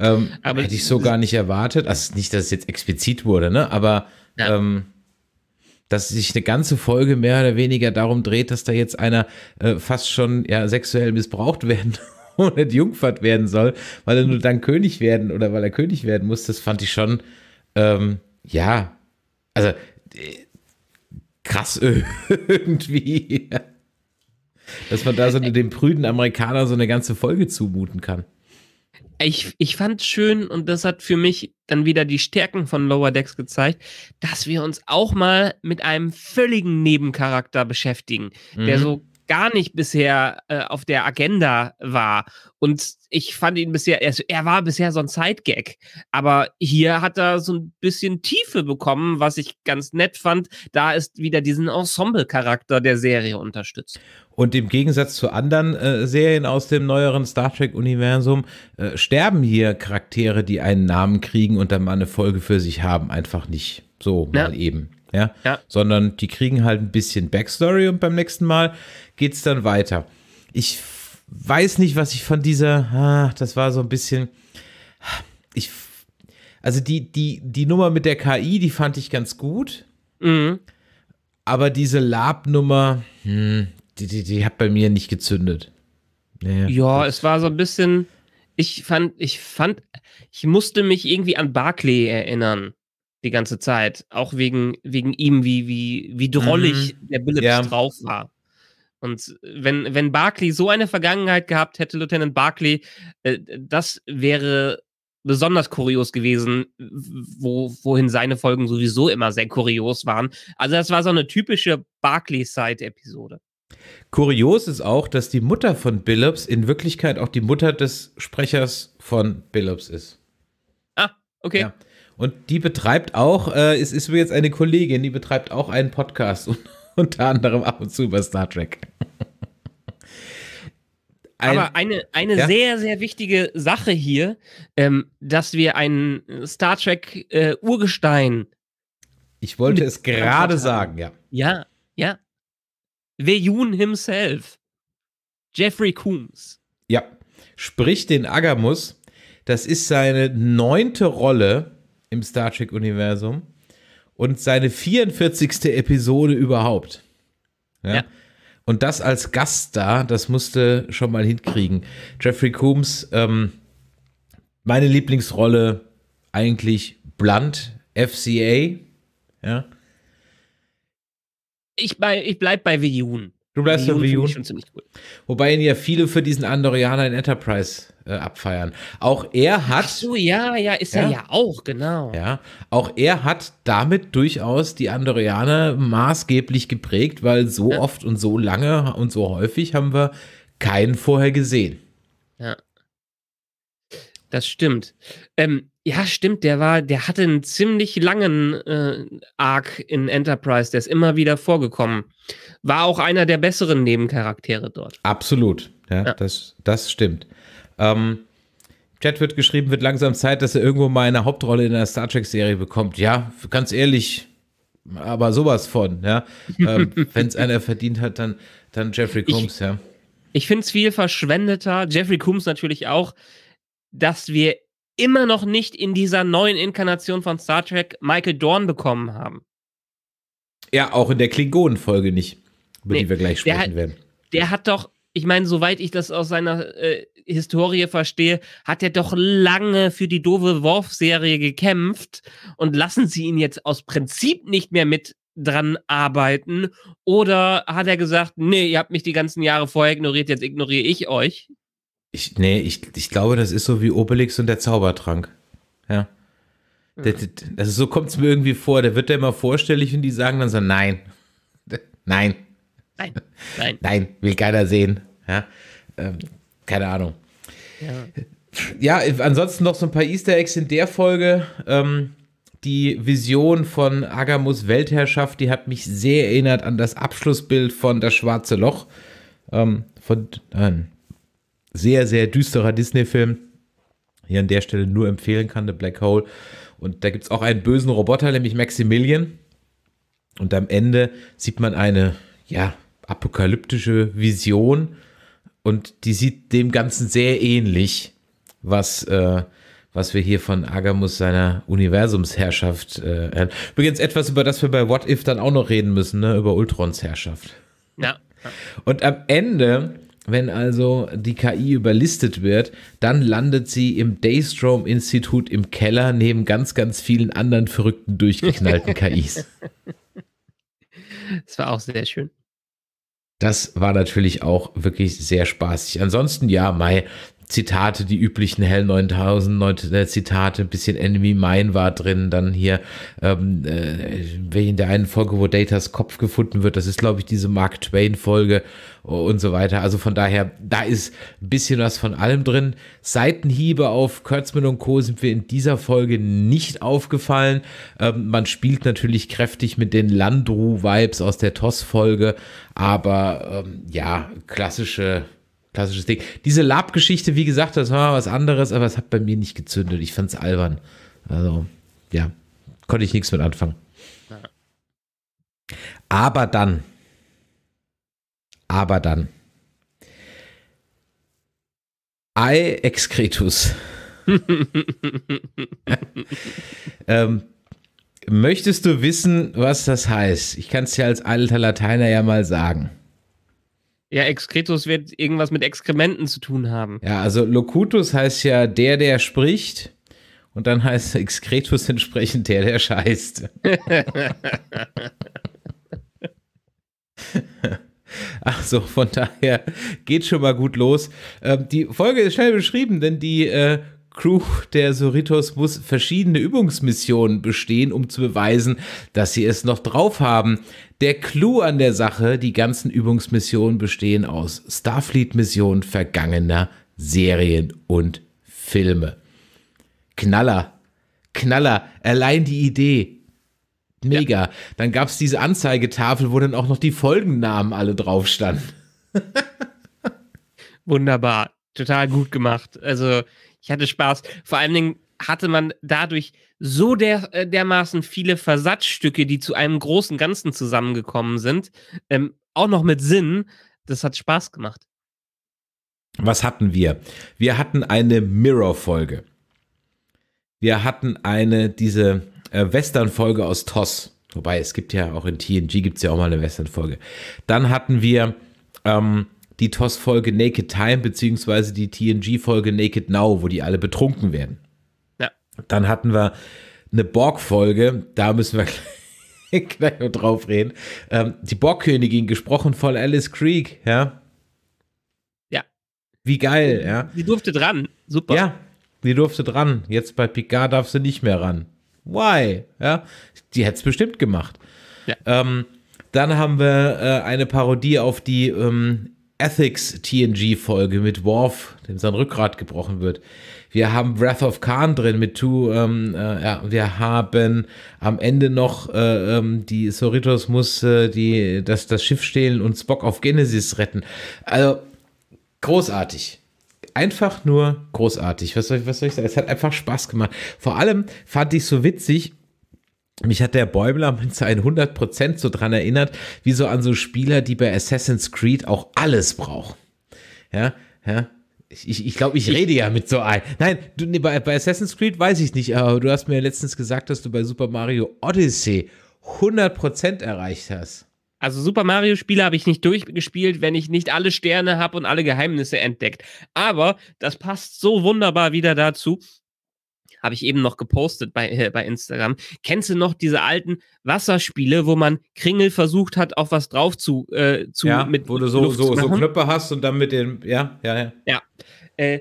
Ähm, aber hätte ich so gar nicht erwartet. Also nicht, dass es jetzt explizit wurde, ne? Aber ja. ähm, dass sich eine ganze Folge mehr oder weniger darum dreht, dass da jetzt einer äh, fast schon ja, sexuell missbraucht werden und nicht Jungfert werden soll, weil er nur dann König werden oder weil er König werden muss, das fand ich schon, ähm, ja, also äh, krass irgendwie dass man da so eine, dem prüden Amerikaner so eine ganze Folge zumuten kann. Ich, ich fand schön, und das hat für mich dann wieder die Stärken von Lower Decks gezeigt, dass wir uns auch mal mit einem völligen Nebencharakter beschäftigen, mhm. der so gar nicht bisher äh, auf der Agenda war. Und ich fand ihn bisher, er, er war bisher so ein Sidegag. Aber hier hat er so ein bisschen Tiefe bekommen, was ich ganz nett fand. Da ist wieder diesen Ensemble-Charakter der Serie unterstützt. Und im Gegensatz zu anderen äh, Serien aus dem neueren Star Trek-Universum äh, sterben hier Charaktere, die einen Namen kriegen und dann mal eine Folge für sich haben, einfach nicht so ja. mal eben. Ja? ja? Sondern die kriegen halt ein bisschen Backstory und beim nächsten Mal geht es dann weiter. Ich weiß nicht, was ich von dieser, ah, das war so ein bisschen, ich, also die, die, die Nummer mit der KI, die fand ich ganz gut. Mhm. Aber diese Lab-Nummer, hm, die, die, die, hat bei mir nicht gezündet. Naja, ja, es war so ein bisschen, ich fand, ich fand, ich musste mich irgendwie an Barclay erinnern die ganze Zeit. Auch wegen, wegen ihm, wie, wie, wie drollig mhm. der Billups ja. drauf war. Und wenn, wenn Barkley so eine Vergangenheit gehabt hätte, Lieutenant Barkley, äh, das wäre besonders kurios gewesen, wo, wohin seine Folgen sowieso immer sehr kurios waren. Also das war so eine typische Barclay-Side-Episode. Kurios ist auch, dass die Mutter von Billups in Wirklichkeit auch die Mutter des Sprechers von Billups ist. Ah, okay. Ja. Und die betreibt auch, äh, es ist jetzt eine Kollegin, die betreibt auch einen Podcast und unter anderem ab und zu über Star Trek. Ein, Aber eine, eine ja? sehr, sehr wichtige Sache hier, ähm, dass wir einen Star Trek äh, Urgestein. Ich wollte es gerade sagen, ja. Ja, ja. Veyun himself. Jeffrey Coombs. Ja. Spricht den Agamus. Das ist seine neunte Rolle im Star Trek-Universum und seine 44. Episode überhaupt. Ja? ja. Und das als Gast da, das musste schon mal hinkriegen. Jeffrey Coombs, ähm, meine Lieblingsrolle eigentlich Blunt, FCA. Ja. Ich, bei, ich bleib bei Viyun. Du bleibst bei Viyun. Wobei ihn ja viele für diesen Andorianer in Enterprise äh, abfeiern. Auch er hat. Ach so, ja, ja, ist ja, er ja auch, genau. Ja, auch er hat damit durchaus die Andorianer maßgeblich geprägt, weil so ja. oft und so lange und so häufig haben wir keinen vorher gesehen. Ja. Das stimmt. Ähm, ja, stimmt, der war, der hatte einen ziemlich langen äh, Arc in Enterprise, der ist immer wieder vorgekommen. War auch einer der besseren Nebencharaktere dort. Absolut, ja, ja. Das, das stimmt. Ähm, Chat wird geschrieben, wird langsam Zeit, dass er irgendwo mal eine Hauptrolle in einer Star Trek-Serie bekommt. Ja, ganz ehrlich, aber sowas von, ja. Ähm, Wenn es einer verdient hat, dann, dann Jeffrey Combs, ich, ja. Ich finde es viel verschwendeter, Jeffrey Combs natürlich auch, dass wir immer noch nicht in dieser neuen Inkarnation von Star Trek Michael Dorn bekommen haben. Ja, auch in der Klingonen-Folge nicht, über nee, die wir gleich sprechen der, werden. Der hat doch, ich meine, soweit ich das aus seiner äh, Historie verstehe, hat er doch lange für die Dove Worf-Serie gekämpft und lassen sie ihn jetzt aus Prinzip nicht mehr mit dran arbeiten? Oder hat er gesagt, nee, ihr habt mich die ganzen Jahre vorher ignoriert, jetzt ignoriere ich euch? Ich, nee, ich, ich glaube, das ist so wie Obelix und der Zaubertrank. Ja. Also so kommt es mir irgendwie vor. Der wird da immer vorstellig und die sagen dann so: Nein. Nein. Nein. Nein. Nein will keiner sehen. Ja. Ähm, keine Ahnung. Ja. ja, ansonsten noch so ein paar Easter Eggs in der Folge. Ähm, die Vision von Agamus Weltherrschaft, die hat mich sehr erinnert an das Abschlussbild von Das Schwarze Loch. Ähm, von ein sehr, sehr düsterer Disney-Film. Hier an der Stelle nur empfehlen kann, The Black Hole. Und da gibt es auch einen bösen Roboter, nämlich Maximilian. Und am Ende sieht man eine, ja, apokalyptische Vision und die sieht dem Ganzen sehr ähnlich, was, äh, was wir hier von Agamus seiner Universumsherrschaft äh, Übrigens etwas, über das wir bei What If dann auch noch reden müssen, ne? über Ultrons Herrschaft. Ja. Und am Ende wenn also die KI überlistet wird, dann landet sie im Daystrom-Institut im Keller neben ganz, ganz vielen anderen verrückten, durchgeknallten KIs. Das war auch sehr schön. Das war natürlich auch wirklich sehr spaßig. Ansonsten, ja, Mai, Zitate, die üblichen Hell 9000 äh, Zitate, ein bisschen Enemy Mine war drin, dann hier ähm, äh, in der einen Folge, wo Datas Kopf gefunden wird, das ist glaube ich diese Mark Twain Folge und so weiter. Also von daher, da ist ein bisschen was von allem drin. Seitenhiebe auf Kurtzmann und Co. sind wir in dieser Folge nicht aufgefallen. Ähm, man spielt natürlich kräftig mit den Landru-Vibes aus der TOS-Folge, aber ähm, ja, klassische klassisches Ding. Diese Lab-Geschichte, wie gesagt, das war was anderes, aber es hat bei mir nicht gezündet. Ich fand es albern. Also, ja, konnte ich nichts mit anfangen. Aber dann, aber dann, Ei excretus. ähm, möchtest du wissen, was das heißt? Ich kann es dir als alter Lateiner ja mal sagen. Ja, Exkretus wird irgendwas mit Exkrementen zu tun haben. Ja, also Locutus heißt ja der, der spricht. Und dann heißt Exkretus entsprechend der, der scheißt. Ach von daher geht schon mal gut los. Ähm, die Folge ist schnell beschrieben, denn die äh, Crew der Soritos muss verschiedene Übungsmissionen bestehen, um zu beweisen, dass sie es noch drauf haben. Der Clou an der Sache, die ganzen Übungsmissionen bestehen aus Starfleet-Missionen vergangener Serien und Filme. Knaller. Knaller. Allein die Idee. Mega. Ja. Dann gab es diese Anzeigetafel, wo dann auch noch die Folgennamen alle drauf standen. Wunderbar. Total gut gemacht. Also, ich hatte Spaß. Vor allen Dingen, hatte man dadurch so der, äh, dermaßen viele Versatzstücke, die zu einem großen Ganzen zusammengekommen sind, ähm, auch noch mit Sinn. Das hat Spaß gemacht. Was hatten wir? Wir hatten eine Mirror-Folge. Wir hatten eine, diese äh, Western-Folge aus TOS. Wobei, es gibt ja auch in TNG gibt es ja auch mal eine Western-Folge. Dann hatten wir ähm, die TOS-Folge Naked Time, beziehungsweise die TNG-Folge Naked Now, wo die alle betrunken werden. Dann hatten wir eine Borg-Folge, da müssen wir gleich, noch drauf reden. Ähm, die Borg-Königin, gesprochen von Alice Creek, ja. Ja. Wie geil, ja. Sie durfte dran, super. Ja, sie durfte dran. Jetzt bei Picard darf sie nicht mehr ran. Why? Ja, die hätte es bestimmt gemacht. Ja. Ähm, dann haben wir äh, eine Parodie auf die ähm, Ethics TNG-Folge mit Worf, dem sein Rückgrat gebrochen wird. Wir haben Wrath of Khan drin mit Two. Ähm, äh, ja, wir haben am Ende noch äh, ähm, die Soritos muss äh, die, das, das Schiff stehlen und Spock auf Genesis retten. Also großartig einfach nur großartig. Was soll, ich, was soll, ich sagen? Es hat einfach Spaß gemacht. Vor allem fand ich so witzig, mich hat der Bäumler mit seinen 100% so dran erinnert, wie so an so Spieler, die bei Assassin's Creed auch alles brauchen. Ja, ja, ich, ich glaube, ich, rede ich, ja mit so einem. Nein, du, nee, bei, bei, Assassin's Creed weiß ich nicht, aber du hast mir ja letztens gesagt, dass du bei Super Mario Odyssey 100% erreicht hast. Also Super Mario-Spiele habe ich nicht durchgespielt, wenn ich nicht alle Sterne habe und alle Geheimnisse entdeckt. Aber das passt so wunderbar wieder dazu, habe ich eben noch gepostet bei, äh, bei Instagram. Kennst du noch diese alten Wasserspiele, wo man Kringel versucht hat, auf was drauf zu, äh, zu ja, mit wo du so, Luft so, so Knöpfe hast und dann mit dem, ja, ja, ja. Ja. Äh,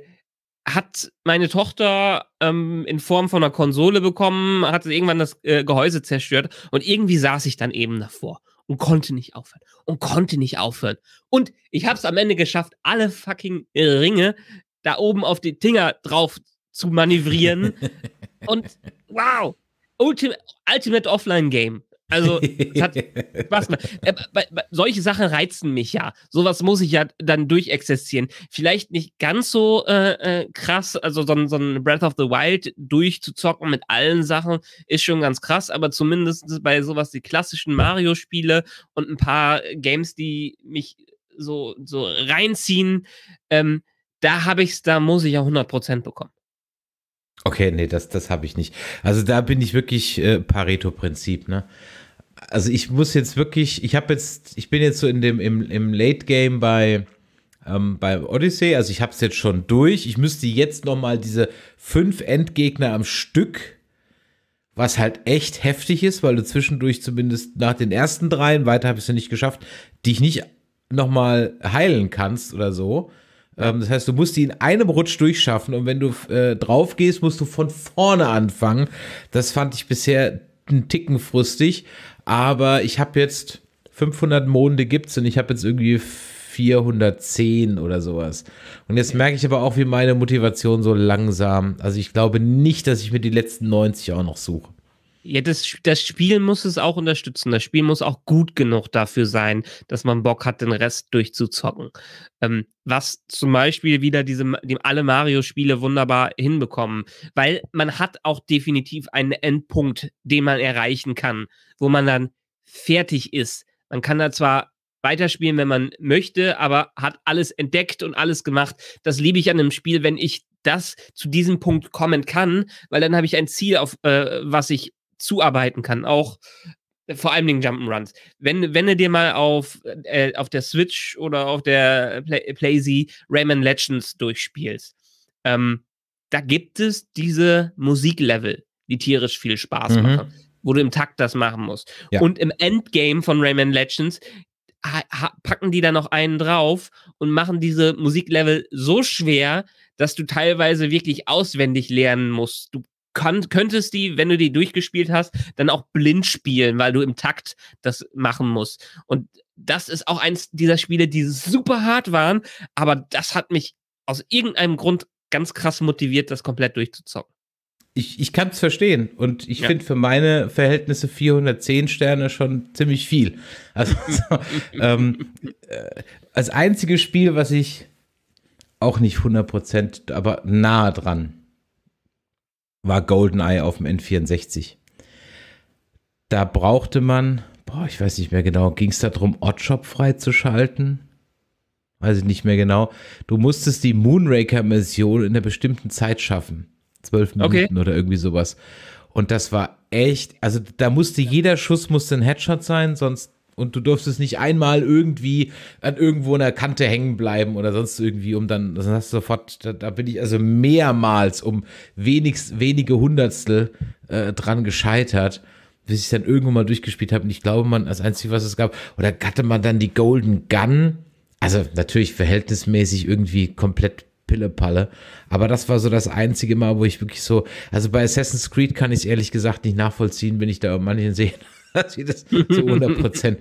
hat meine Tochter ähm, in Form von einer Konsole bekommen, hat irgendwann das äh, Gehäuse zerstört und irgendwie saß ich dann eben davor und konnte nicht aufhören und konnte nicht aufhören. Und ich habe es am Ende geschafft, alle fucking äh, Ringe da oben auf die Dinger drauf zu manövrieren. und wow, Ultimate, Ultimate Offline Game. Also, es hat Spaß gemacht. Äh, bei, bei, solche Sachen reizen mich ja. Sowas muss ich ja dann durchexerzieren. Vielleicht nicht ganz so äh, äh, krass, also so, so ein Breath of the Wild durchzuzocken mit allen Sachen ist schon ganz krass, aber zumindest bei sowas die klassischen Mario-Spiele und ein paar Games, die mich so, so reinziehen, ähm, da habe ich es, da muss ich ja 100% bekommen. Okay, nee, das, das habe ich nicht. Also da bin ich wirklich äh, Pareto-Prinzip, ne? Also ich muss jetzt wirklich, ich habe jetzt, ich bin jetzt so in dem, im, im Late Game bei, ähm, bei Odyssey, also ich habe es jetzt schon durch. Ich müsste jetzt nochmal diese fünf Endgegner am Stück, was halt echt heftig ist, weil du zwischendurch zumindest nach den ersten dreien, weiter habe ich es ja nicht geschafft, dich nicht nochmal heilen kannst oder so. Ähm, das heißt, du musst die in einem Rutsch durchschaffen und wenn du äh, drauf gehst, musst du von vorne anfangen. Das fand ich bisher einen Ticken frustig, aber ich habe jetzt 500 Monde gibt's und ich habe jetzt irgendwie 410 oder sowas. Und jetzt merke ich aber auch, wie meine Motivation so langsam. Also ich glaube nicht, dass ich mir die letzten 90 auch noch suche. Ja, das, das Spiel muss es auch unterstützen. Das Spiel muss auch gut genug dafür sein, dass man Bock hat, den Rest durchzuzocken. Ähm, was zum Beispiel wieder diese, die alle Mario-Spiele wunderbar hinbekommen, weil man hat auch definitiv einen Endpunkt, den man erreichen kann, wo man dann fertig ist. Man kann da zwar weiterspielen, wenn man möchte, aber hat alles entdeckt und alles gemacht. Das liebe ich an einem Spiel, wenn ich das zu diesem Punkt kommen kann, weil dann habe ich ein Ziel, auf äh, was ich zuarbeiten kann, auch äh, vor allem den Jump'n'Runs. Wenn, wenn du dir mal auf, äh, auf der Switch oder auf der äh, Play äh, PlayZ Rayman Legends durchspielst, ähm, da gibt es diese Musiklevel, die tierisch viel Spaß mhm. machen, wo du im Takt das machen musst. Ja. Und im Endgame von Rayman Legends packen die da noch einen drauf und machen diese Musiklevel so schwer, dass du teilweise wirklich auswendig lernen musst. Du kann, könntest die, wenn du die durchgespielt hast, dann auch blind spielen, weil du im Takt das machen musst. Und das ist auch eins dieser Spiele, die super hart waren, aber das hat mich aus irgendeinem Grund ganz krass motiviert, das komplett durchzuzocken. Ich, ich kann es verstehen und ich ja. finde für meine Verhältnisse 410 Sterne schon ziemlich viel. Also, also ähm, äh, als einziges Spiel, was ich auch nicht 100 aber nahe dran war GoldenEye auf dem N64. Da brauchte man, boah, ich weiß nicht mehr genau, ging es darum, Oddshop freizuschalten? Weiß ich nicht mehr genau. Du musstest die Moonraker-Mission in einer bestimmten Zeit schaffen. Zwölf Minuten okay. oder irgendwie sowas. Und das war echt, also da musste jeder Schuss musste ein Headshot sein, sonst und du durftest nicht einmal irgendwie an irgendwo einer Kante hängen bleiben oder sonst irgendwie, um dann, dann hast du sofort, da, da bin ich also mehrmals um wenigst, wenige Hundertstel äh, dran gescheitert, bis ich dann irgendwo mal durchgespielt habe. Und ich glaube, man, als einzige, was es gab, oder hatte man dann die Golden Gun, also natürlich verhältnismäßig irgendwie komplett Pillepalle. Aber das war so das einzige Mal, wo ich wirklich so, also bei Assassin's Creed kann ich es ehrlich gesagt nicht nachvollziehen, wenn ich da manchen sehe dass sie das zu 100 Prozent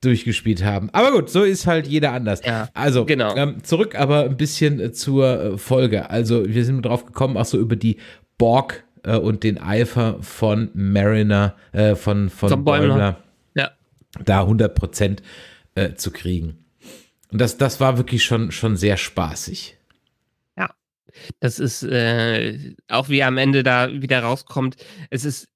durchgespielt haben. Aber gut, so ist halt jeder anders. Ja, also, genau. Ähm, zurück aber ein bisschen äh, zur äh, Folge. Also, wir sind drauf gekommen, auch so über die Borg äh, und den Eifer von Mariner, äh, von, von Bäumler, Ja. da 100 Prozent zu kriegen. Und das, das war wirklich schon, schon sehr spaßig. Ja, das ist auch wie am Ende da wieder rauskommt. Es ist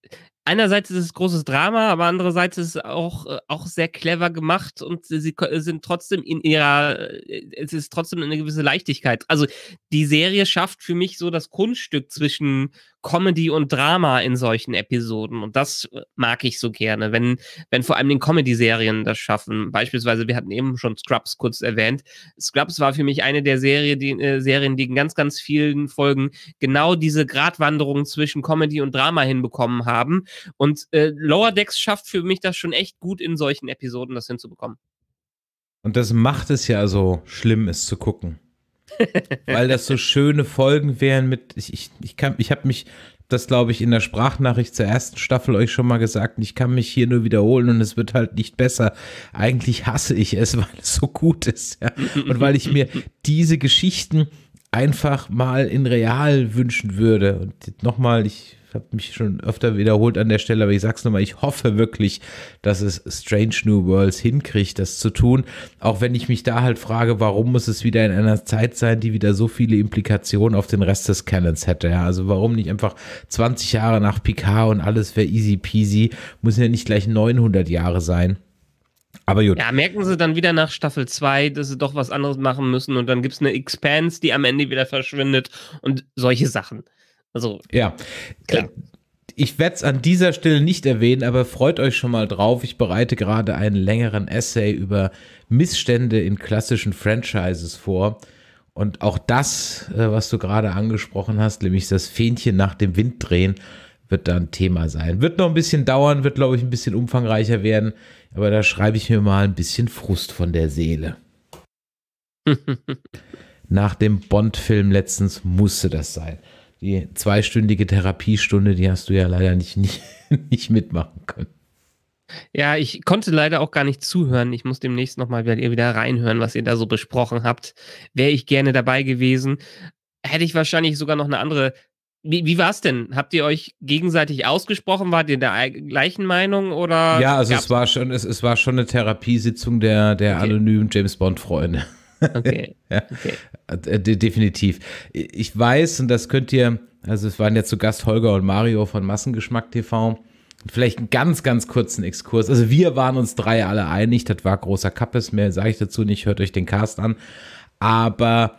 einerseits ist es großes Drama, aber andererseits ist es auch, äh, auch sehr clever gemacht und sie äh, sind trotzdem in ihrer, äh, es ist trotzdem eine gewisse Leichtigkeit. Also die Serie schafft für mich so das Kunststück zwischen Comedy und Drama in solchen Episoden. Und das äh, mag ich so gerne, wenn, wenn vor allem den Comedy-Serien das schaffen. Beispielsweise, wir hatten eben schon Scrubs kurz erwähnt. Scrubs war für mich eine der Serie, die, äh, Serien, die in ganz, ganz vielen Folgen genau diese Gratwanderung zwischen Comedy und Drama hinbekommen haben. Und äh, Lower Decks schafft für mich das schon echt gut in solchen Episoden, das hinzubekommen. Und das macht es ja so schlimm, es zu gucken weil das so schöne Folgen wären mit, ich, ich, ich kann, ich habe mich, das glaube ich in der Sprachnachricht zur ersten Staffel euch schon mal gesagt, ich kann mich hier nur wiederholen und es wird halt nicht besser. Eigentlich hasse ich es, weil es so gut ist. Ja? Und weil ich mir diese Geschichten einfach mal in real wünschen würde. Und nochmal, ich ich habe mich schon öfter wiederholt an der Stelle, aber ich sage es nochmal, ich hoffe wirklich, dass es Strange New Worlds hinkriegt, das zu tun. Auch wenn ich mich da halt frage, warum muss es wieder in einer Zeit sein, die wieder so viele Implikationen auf den Rest des Canons hätte. Ja? Also warum nicht einfach 20 Jahre nach Picard und alles wäre easy peasy, muss ja nicht gleich 900 Jahre sein. Aber gut. Ja, merken sie dann wieder nach Staffel 2, dass sie doch was anderes machen müssen und dann gibt es eine Expanse, die am Ende wieder verschwindet und solche Sachen. Also. Ja. Klar. Ich werde es an dieser Stelle nicht erwähnen, aber freut euch schon mal drauf. Ich bereite gerade einen längeren Essay über Missstände in klassischen Franchises vor. Und auch das, äh, was du gerade angesprochen hast, nämlich das Fähnchen nach dem Wind drehen, wird da ein Thema sein. Wird noch ein bisschen dauern, wird, glaube ich, ein bisschen umfangreicher werden, aber da schreibe ich mir mal ein bisschen Frust von der Seele. nach dem Bond-Film letztens musste das sein die zweistündige Therapiestunde, die hast du ja leider nicht, nicht, nicht mitmachen können. Ja, ich konnte leider auch gar nicht zuhören. Ich muss demnächst nochmal wieder, reinhören, was ihr da so besprochen habt. Wäre ich gerne dabei gewesen. Hätte ich wahrscheinlich sogar noch eine andere. Wie, wie war es denn? Habt ihr euch gegenseitig ausgesprochen? Wart ihr der gleichen Meinung oder? Ja, also es war schon, es, es war schon eine Therapiesitzung der, der okay. anonymen James Bond-Freunde. Okay. ja. okay. Äh, äh, definitiv. Ich weiß, und das könnt ihr, also es waren ja zu Gast Holger und Mario von Massengeschmack TV. Vielleicht einen ganz, ganz kurzen Exkurs. Also wir waren uns drei alle einig, das war großer Kappes, mehr sage ich dazu nicht, hört euch den Cast an. Aber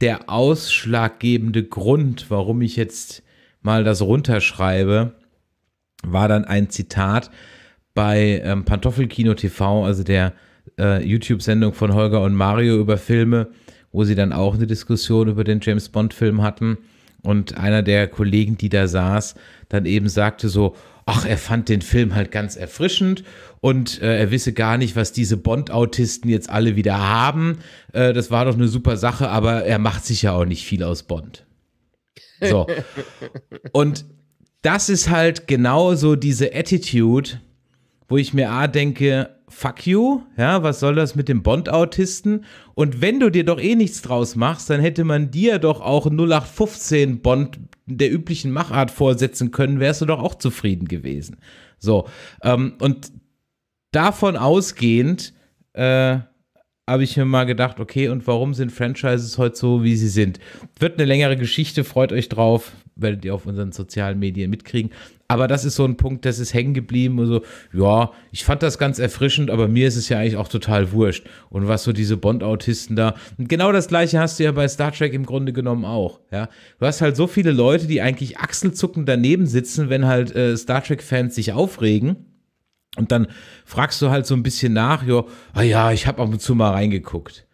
der ausschlaggebende Grund, warum ich jetzt mal das runterschreibe, war dann ein Zitat bei ähm, Pantoffelkino TV, also der äh, YouTube-Sendung von Holger und Mario über Filme, wo sie dann auch eine Diskussion über den James Bond-Film hatten. Und einer der Kollegen, die da saß, dann eben sagte so, ach, er fand den Film halt ganz erfrischend und äh, er wisse gar nicht, was diese Bond-Autisten jetzt alle wieder haben. Äh, das war doch eine super Sache, aber er macht sich ja auch nicht viel aus Bond. So. und das ist halt genau so diese Attitude, wo ich mir A denke, fuck you, ja, was soll das mit dem Bond-Autisten? Und wenn du dir doch eh nichts draus machst, dann hätte man dir doch auch 0815 Bond der üblichen Machart vorsetzen können, wärst du doch auch zufrieden gewesen. So, ähm, und davon ausgehend, äh, habe ich mir mal gedacht, okay, und warum sind Franchises heute so, wie sie sind? Wird eine längere Geschichte, freut euch drauf, werdet ihr auf unseren sozialen Medien mitkriegen. Aber das ist so ein Punkt, das ist hängen geblieben. Also, ja, ich fand das ganz erfrischend, aber mir ist es ja eigentlich auch total wurscht. Und was so diese Bond-Autisten da. Und genau das gleiche hast du ja bei Star Trek im Grunde genommen auch. Ja? Du hast halt so viele Leute, die eigentlich achselzuckend daneben sitzen, wenn halt äh, Star Trek-Fans sich aufregen und dann fragst du halt so ein bisschen nach, jo, ah ja, ich habe ab und zu mal reingeguckt.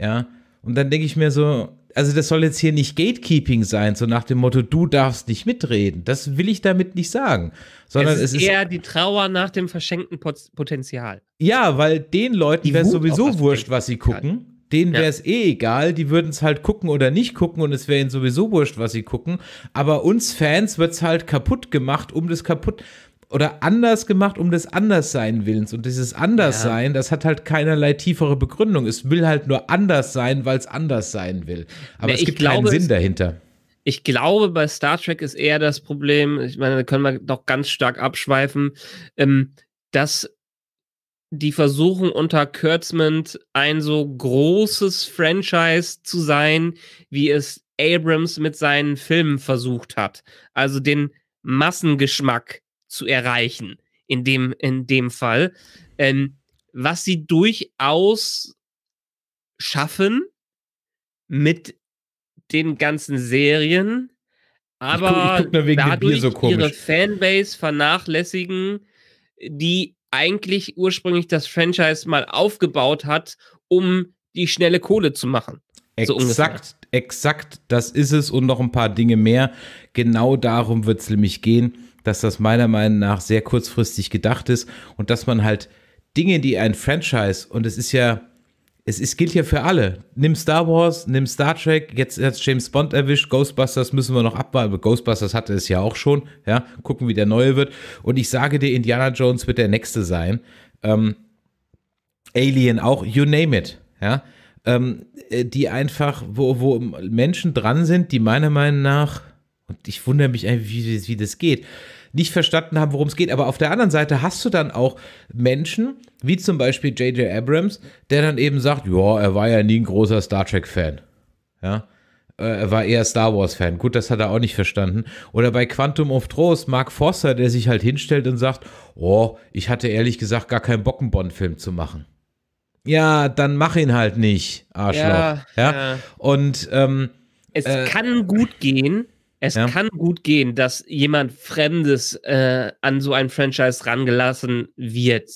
Ja. Und dann denke ich mir so, also das soll jetzt hier nicht Gatekeeping sein, so nach dem Motto, du darfst nicht mitreden. Das will ich damit nicht sagen. Sondern es ist, es ist eher die Trauer nach dem verschenkten Pot Potenzial. Ja, weil den Leuten wäre es sowieso wurscht, was sie gucken. Denen wäre es ja. eh egal, die würden es halt gucken oder nicht gucken und es wäre ihnen sowieso wurscht, was sie gucken. Aber uns Fans wird es halt kaputt gemacht, um das kaputt oder anders gemacht um des Anderssein willens. Und dieses Anderssein, ja. das hat halt keinerlei tiefere Begründung. Es will halt nur anders sein, weil es anders sein will. Aber ja, es gibt glaube, keinen Sinn dahinter. Ich glaube, bei Star Trek ist eher das Problem, ich meine, da können wir doch ganz stark abschweifen, ähm, dass die versuchen unter Kurtzman ein so großes Franchise zu sein, wie es Abrams mit seinen Filmen versucht hat. Also den Massengeschmack zu erreichen, in dem, in dem Fall. Ähm, was sie durchaus schaffen mit den ganzen Serien, aber ich guck, ich guck dadurch so ihre Fanbase vernachlässigen, die eigentlich ursprünglich das Franchise mal aufgebaut hat, um die schnelle Kohle zu machen. Exakt, so exakt, das ist es und noch ein paar Dinge mehr. Genau darum wird es nämlich gehen dass das meiner Meinung nach sehr kurzfristig gedacht ist und dass man halt Dinge, die ein Franchise und es ist ja, es ist, gilt ja für alle. Nimm Star Wars, nimm Star Trek, jetzt hat James Bond erwischt, Ghostbusters müssen wir noch abwarten. Ghostbusters hatte es ja auch schon, ja, gucken, wie der neue wird. Und ich sage dir, Indiana Jones wird der nächste sein. Ähm, Alien auch, you name it, ja. Ähm, äh, die einfach, wo, wo Menschen dran sind, die meiner Meinung nach und ich wundere mich, wie das, wie das geht nicht verstanden haben, worum es geht. Aber auf der anderen Seite hast du dann auch Menschen, wie zum Beispiel J.J. Abrams, der dann eben sagt, ja, er war ja nie ein großer Star Trek-Fan. Ja. Äh, er war eher Star Wars-Fan. Gut, das hat er auch nicht verstanden. Oder bei Quantum of Trost, Mark Forster, der sich halt hinstellt und sagt: Oh, ich hatte ehrlich gesagt gar keinen Bock, einen Bond-Film zu machen. Ja, dann mach ihn halt nicht, Arschloch. Ja. ja. ja. Und ähm, es äh, kann gut gehen, es ja. kann gut gehen, dass jemand Fremdes äh, an so ein Franchise rangelassen wird.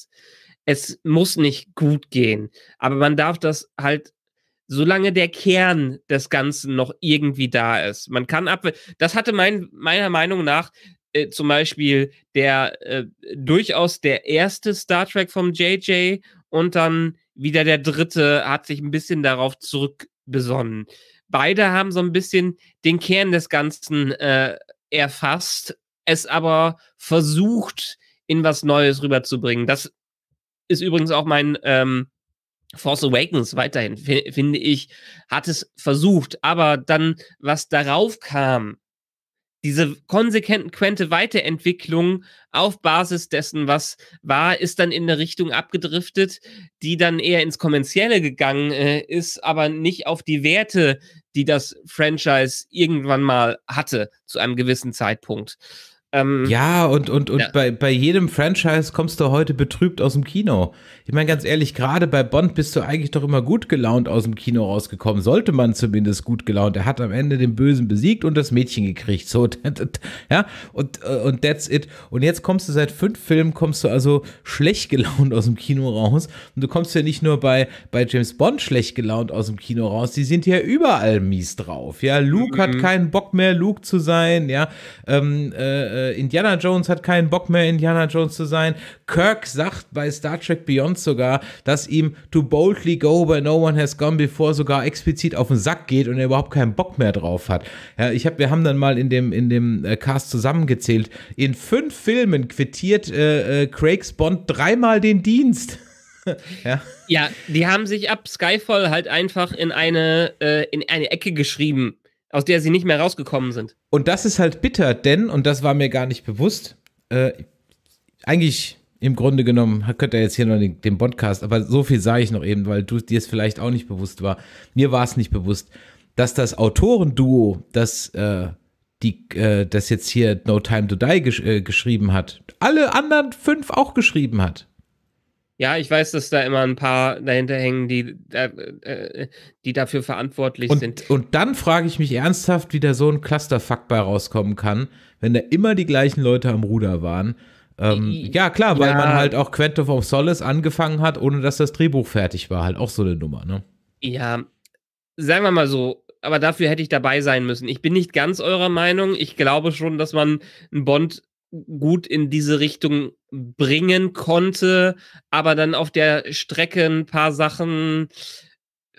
Es muss nicht gut gehen, aber man darf das halt, solange der Kern des Ganzen noch irgendwie da ist. Man kann ab, das hatte mein, meiner Meinung nach äh, zum Beispiel der äh, durchaus der erste Star Trek vom JJ und dann wieder der dritte hat sich ein bisschen darauf zurückbesonnen. Beide haben so ein bisschen den Kern des Ganzen äh, erfasst, es aber versucht, in was Neues rüberzubringen. Das ist übrigens auch mein ähm, Force Awakens weiterhin, finde ich, hat es versucht. Aber dann, was darauf kam, diese konsequente Weiterentwicklung auf Basis dessen, was war, ist dann in eine Richtung abgedriftet, die dann eher ins Kommerzielle gegangen äh, ist, aber nicht auf die Werte, die das Franchise irgendwann mal hatte, zu einem gewissen Zeitpunkt. Ähm, ja, und, und, und ja. Bei, bei jedem Franchise kommst du heute betrübt aus dem Kino. Ich meine, ganz ehrlich, gerade bei Bond bist du eigentlich doch immer gut gelaunt aus dem Kino rausgekommen. Sollte man zumindest gut gelaunt. Er hat am Ende den Bösen besiegt und das Mädchen gekriegt. So, ja, und, äh, und that's it. Und jetzt kommst du seit fünf Filmen, kommst du also schlecht gelaunt aus dem Kino raus. Und du kommst ja nicht nur bei, bei James Bond schlecht gelaunt aus dem Kino raus. Die sind ja überall mies drauf. Ja, Luke mhm. hat keinen Bock mehr, Luke zu sein. Ja, ähm, äh, äh, Indiana Jones hat keinen Bock mehr, Indiana Jones zu sein. Kirk sagt bei Star Trek Beyond sogar, dass ihm To Boldly Go Where No One Has Gone Before sogar explizit auf den Sack geht und er überhaupt keinen Bock mehr drauf hat. Ja, ich hab, wir haben dann mal in dem, in dem äh, Cast zusammengezählt. In fünf Filmen quittiert äh, äh Craigs Bond dreimal den Dienst. ja. ja, die haben sich ab Skyfall halt einfach in eine, äh, in eine Ecke geschrieben aus der sie nicht mehr rausgekommen sind. Und das ist halt bitter, denn, und das war mir gar nicht bewusst, äh, eigentlich im Grunde genommen könnte er jetzt hier noch den, den Podcast, aber so viel sage ich noch eben, weil du dir es vielleicht auch nicht bewusst war. Mir war es nicht bewusst, dass das Autorenduo, das äh, die äh, das jetzt hier No Time to Die gesch äh, geschrieben hat, alle anderen fünf auch geschrieben hat. Ja, ich weiß, dass da immer ein paar dahinter hängen, die, äh, äh, die dafür verantwortlich und, sind. Und dann frage ich mich ernsthaft, wie da so ein Clusterfuck bei rauskommen kann, wenn da immer die gleichen Leute am Ruder waren. Ähm, ich, ja, klar, weil ja, man halt auch Quantum of Solace angefangen hat, ohne dass das Drehbuch fertig war. Halt auch so eine Nummer, ne? Ja, sagen wir mal so, aber dafür hätte ich dabei sein müssen. Ich bin nicht ganz eurer Meinung. Ich glaube schon, dass man einen Bond gut in diese Richtung bringen konnte, aber dann auf der Strecke ein paar Sachen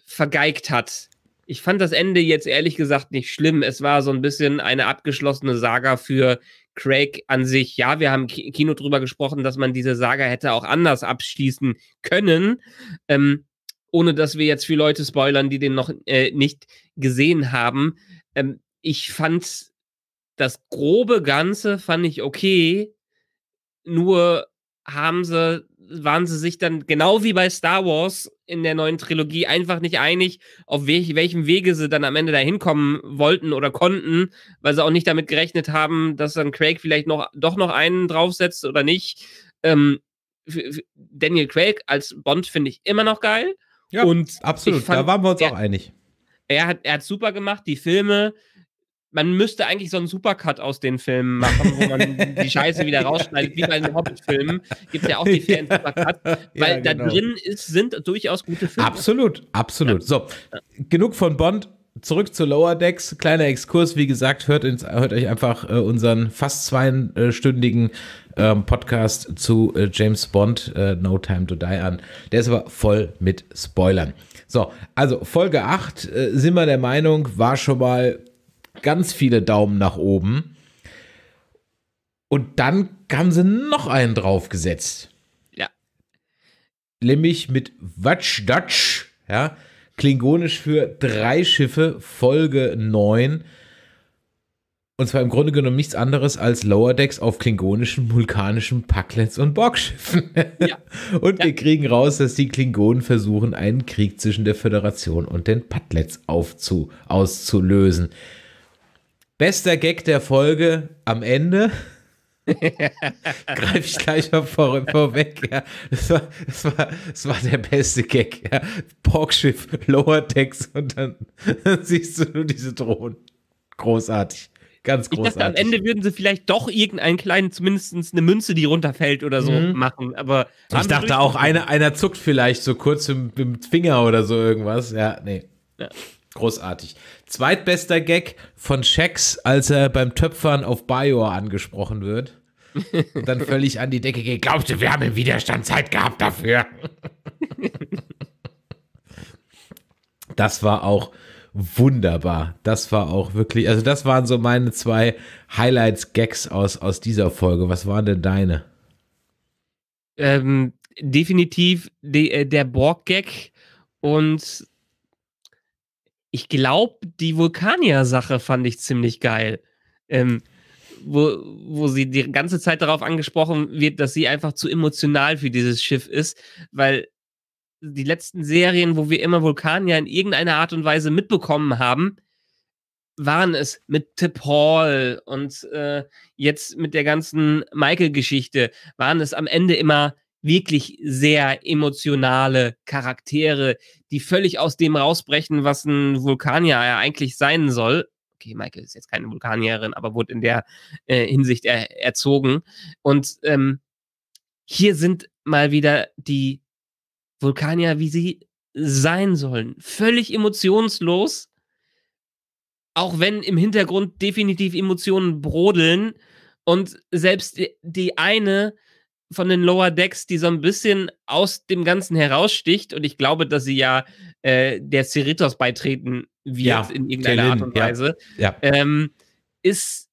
vergeigt hat. Ich fand das Ende jetzt ehrlich gesagt nicht schlimm. Es war so ein bisschen eine abgeschlossene Saga für Craig an sich. Ja, wir haben Kino drüber gesprochen, dass man diese Saga hätte auch anders abschließen können. Ähm, ohne dass wir jetzt für Leute spoilern, die den noch äh, nicht gesehen haben. Ähm, ich fand das grobe Ganze fand ich okay, nur haben sie, waren sie sich dann genau wie bei Star Wars in der neuen Trilogie einfach nicht einig, auf welch, welchem Wege sie dann am Ende da hinkommen wollten oder konnten, weil sie auch nicht damit gerechnet haben, dass dann Craig vielleicht noch, doch noch einen draufsetzt oder nicht. Ähm, Daniel Craig als Bond finde ich immer noch geil. Ja, und absolut, fand, da waren wir uns er, auch einig. Er hat, er hat super gemacht, die Filme, man müsste eigentlich so einen Supercut aus den Filmen machen, wo man die Scheiße wieder rausschneidet, wie bei den Hobbit-Filmen. Gibt es ja auch die fairen Supercut, weil ja, genau. da drin ist, sind durchaus gute Filme. Absolut, absolut. Ja. So, genug von Bond. Zurück zu Lower Decks, kleiner Exkurs, wie gesagt, hört, ins, hört euch einfach äh, unseren fast zweistündigen äh, Podcast zu äh, James Bond äh, No Time to Die an. Der ist aber voll mit Spoilern. So, also Folge 8 äh, sind wir der Meinung, war schon mal ganz viele Daumen nach oben. Und dann haben sie noch einen draufgesetzt. Ja. Nämlich mit Watch Dutch, ja, klingonisch für drei Schiffe, Folge 9. Und zwar im Grunde genommen nichts anderes als Lower Decks auf klingonischen, vulkanischen Packlets und Borgschiffen. Ja. und ja. wir kriegen raus, dass die Klingonen versuchen, einen Krieg zwischen der Föderation und den Padlets aufzu auszulösen. Bester Gag der Folge am Ende. Greife ich gleich mal vor, vorweg. Ja. Das, war, das, war, das war der beste Gag. Ja. Porkschiff, Lower Decks und dann, dann siehst du nur diese Drohnen. Großartig. Ganz großartig. Ich dachte, am Ende würden sie vielleicht doch irgendeinen kleinen, zumindest eine Münze, die runterfällt oder so mhm. machen. Aber ich dachte auch, eine, einer zuckt vielleicht so kurz mit dem Finger oder so irgendwas. Ja, nee. Ja. Großartig. Zweitbester Gag von Shax, als er beim Töpfern auf Bajor angesprochen wird. Und dann völlig an die Decke geht. Glaubst du, wir haben im Widerstand Zeit gehabt dafür? das war auch wunderbar. Das war auch wirklich, also das waren so meine zwei Highlights-Gags aus, aus dieser Folge. Was waren denn deine? Ähm, definitiv de, äh, der Borg-Gag und ich glaube, die Vulkanier-Sache fand ich ziemlich geil. Ähm, wo, wo sie die ganze Zeit darauf angesprochen wird, dass sie einfach zu emotional für dieses Schiff ist, weil die letzten Serien, wo wir immer Vulkanier in irgendeiner Art und Weise mitbekommen haben, waren es mit T'Pol und äh, jetzt mit der ganzen Michael-Geschichte, waren es am Ende immer wirklich sehr emotionale Charaktere, die völlig aus dem rausbrechen, was ein Vulkanier ja eigentlich sein soll. Okay, Michael ist jetzt keine Vulkanierin, aber wurde in der äh, Hinsicht er erzogen. Und ähm, hier sind mal wieder die Vulkanier, wie sie sein sollen. Völlig emotionslos, auch wenn im Hintergrund definitiv Emotionen brodeln. Und selbst die eine von den Lower Decks, die so ein bisschen aus dem Ganzen heraussticht. Und ich glaube, dass sie ja äh, der Cerritos beitreten wird ja, in irgendeiner Art und Weise. Ja, ja. Ähm, ist,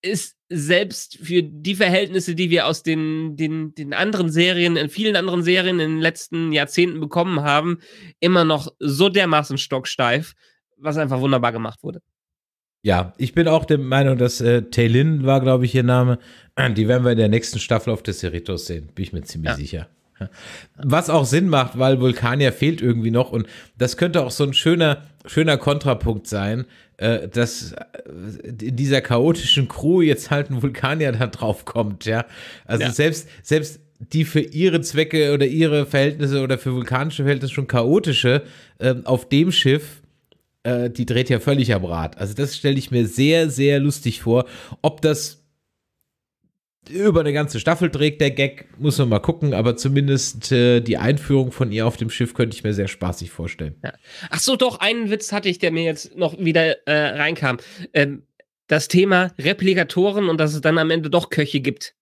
ist selbst für die Verhältnisse, die wir aus den, den, den anderen Serien, in vielen anderen Serien in den letzten Jahrzehnten bekommen haben, immer noch so dermaßen stocksteif, was einfach wunderbar gemacht wurde. Ja, ich bin auch der Meinung, dass äh, Taylin war, glaube ich, ihr Name. Die werden wir in der nächsten Staffel auf Deserritos sehen, bin ich mir ziemlich ja. sicher. Was auch Sinn macht, weil Vulkanier fehlt irgendwie noch und das könnte auch so ein schöner, schöner Kontrapunkt sein, äh, dass äh, in dieser chaotischen Crew jetzt halt ein Vulkanier da drauf kommt, ja. Also ja. selbst, selbst die für ihre Zwecke oder ihre Verhältnisse oder für vulkanische Verhältnisse schon chaotische äh, auf dem Schiff äh, die dreht ja völlig am Rad. Also das stelle ich mir sehr, sehr lustig vor. Ob das über eine ganze Staffel trägt der Gag, muss man mal gucken, aber zumindest äh, die Einführung von ihr auf dem Schiff könnte ich mir sehr spaßig vorstellen. Ja. Ach so, doch, einen Witz hatte ich, der mir jetzt noch wieder äh, reinkam. Ähm, das Thema Replikatoren und dass es dann am Ende doch Köche gibt.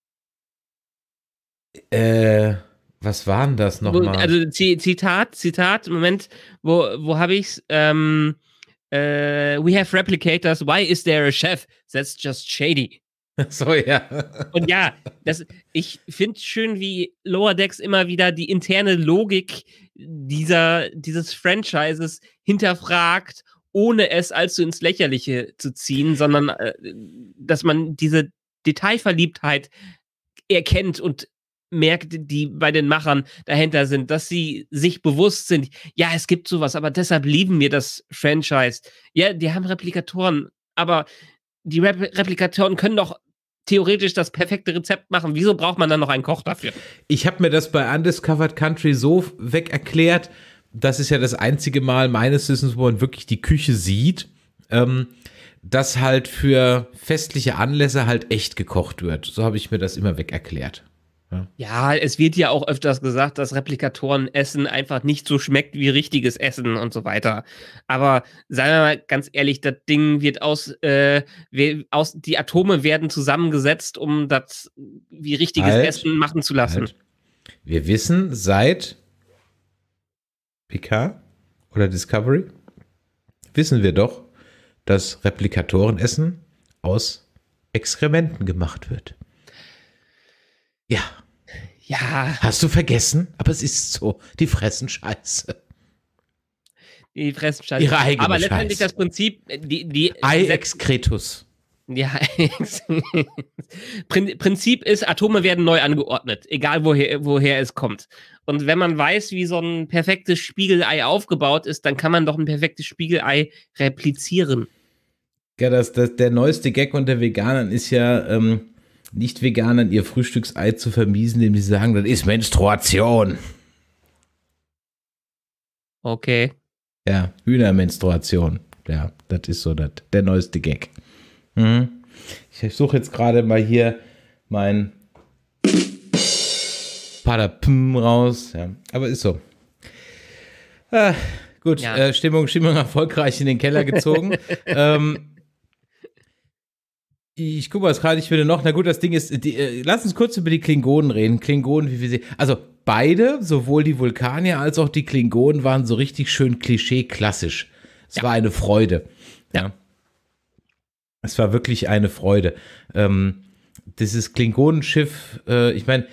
Äh, was waren das nochmal? Also Zitat, Zitat, Moment, wo, wo habe ich's? Ähm, äh, we have replicators. Why is there a chef? That's just shady. So, ja. Und ja, das, ich finde schön, wie Lower Decks immer wieder die interne Logik dieser, dieses Franchises hinterfragt, ohne es allzu ins Lächerliche zu ziehen, sondern äh, dass man diese Detailverliebtheit erkennt und Märkte, die bei den Machern dahinter sind, dass sie sich bewusst sind, ja, es gibt sowas, aber deshalb lieben wir das Franchise. Ja, die haben Replikatoren, aber die Repl Replikatoren können doch theoretisch das perfekte Rezept machen. Wieso braucht man dann noch einen Koch dafür? Ich habe mir das bei Undiscovered Country so weg erklärt, das ist ja das einzige Mal meines Wissens, wo man wirklich die Küche sieht, ähm, dass halt für festliche Anlässe halt echt gekocht wird. So habe ich mir das immer weg erklärt. Ja. es wird ja auch öfters gesagt, dass Replikatoren-Essen einfach nicht so schmeckt wie richtiges Essen und so weiter. Aber seien wir mal ganz ehrlich, das Ding wird aus, äh, aus die Atome werden zusammengesetzt, um das wie richtiges halt, Essen machen zu lassen. Halt. Wir wissen seit PK oder Discovery, wissen wir doch, dass Replikatorenessen aus Exkrementen gemacht wird. Ja. Ja. Hast du vergessen? Aber es ist so. Die fressen Scheiße. Die fressen Scheiße. Ihre eigene Aber letztendlich Scheiße. das Prinzip, die, die Ei excretus. Ja, Prinzip ist, Atome werden neu angeordnet, egal woher, woher es kommt. Und wenn man weiß, wie so ein perfektes Spiegelei aufgebaut ist, dann kann man doch ein perfektes Spiegelei replizieren. Ja, das, das, der neueste Gag unter Veganern ist ja, ähm, nicht-Veganern ihr Frühstücksei zu vermiesen, indem sie sagen, das ist Menstruation. Okay. Ja, Hühnermenstruation. Ja, das ist so dat, der neueste Gag. Mhm. Ich suche jetzt gerade mal hier mein Padapim raus. Ja, aber ist so. Ah, gut, ja. äh, Stimmung, Stimmung erfolgreich in den Keller gezogen. ähm, ich gucke mal gerade, ich würde noch, na gut, das Ding ist, die, äh, lass uns kurz über die Klingonen reden. Klingonen, wie wir sie. Also beide, sowohl die Vulkanier als auch die Klingonen, waren so richtig schön klischee-klassisch. Es ja. war eine Freude. Ja. ja. Es war wirklich eine Freude. Ähm, dieses Klingonenschiff, äh, ich meine,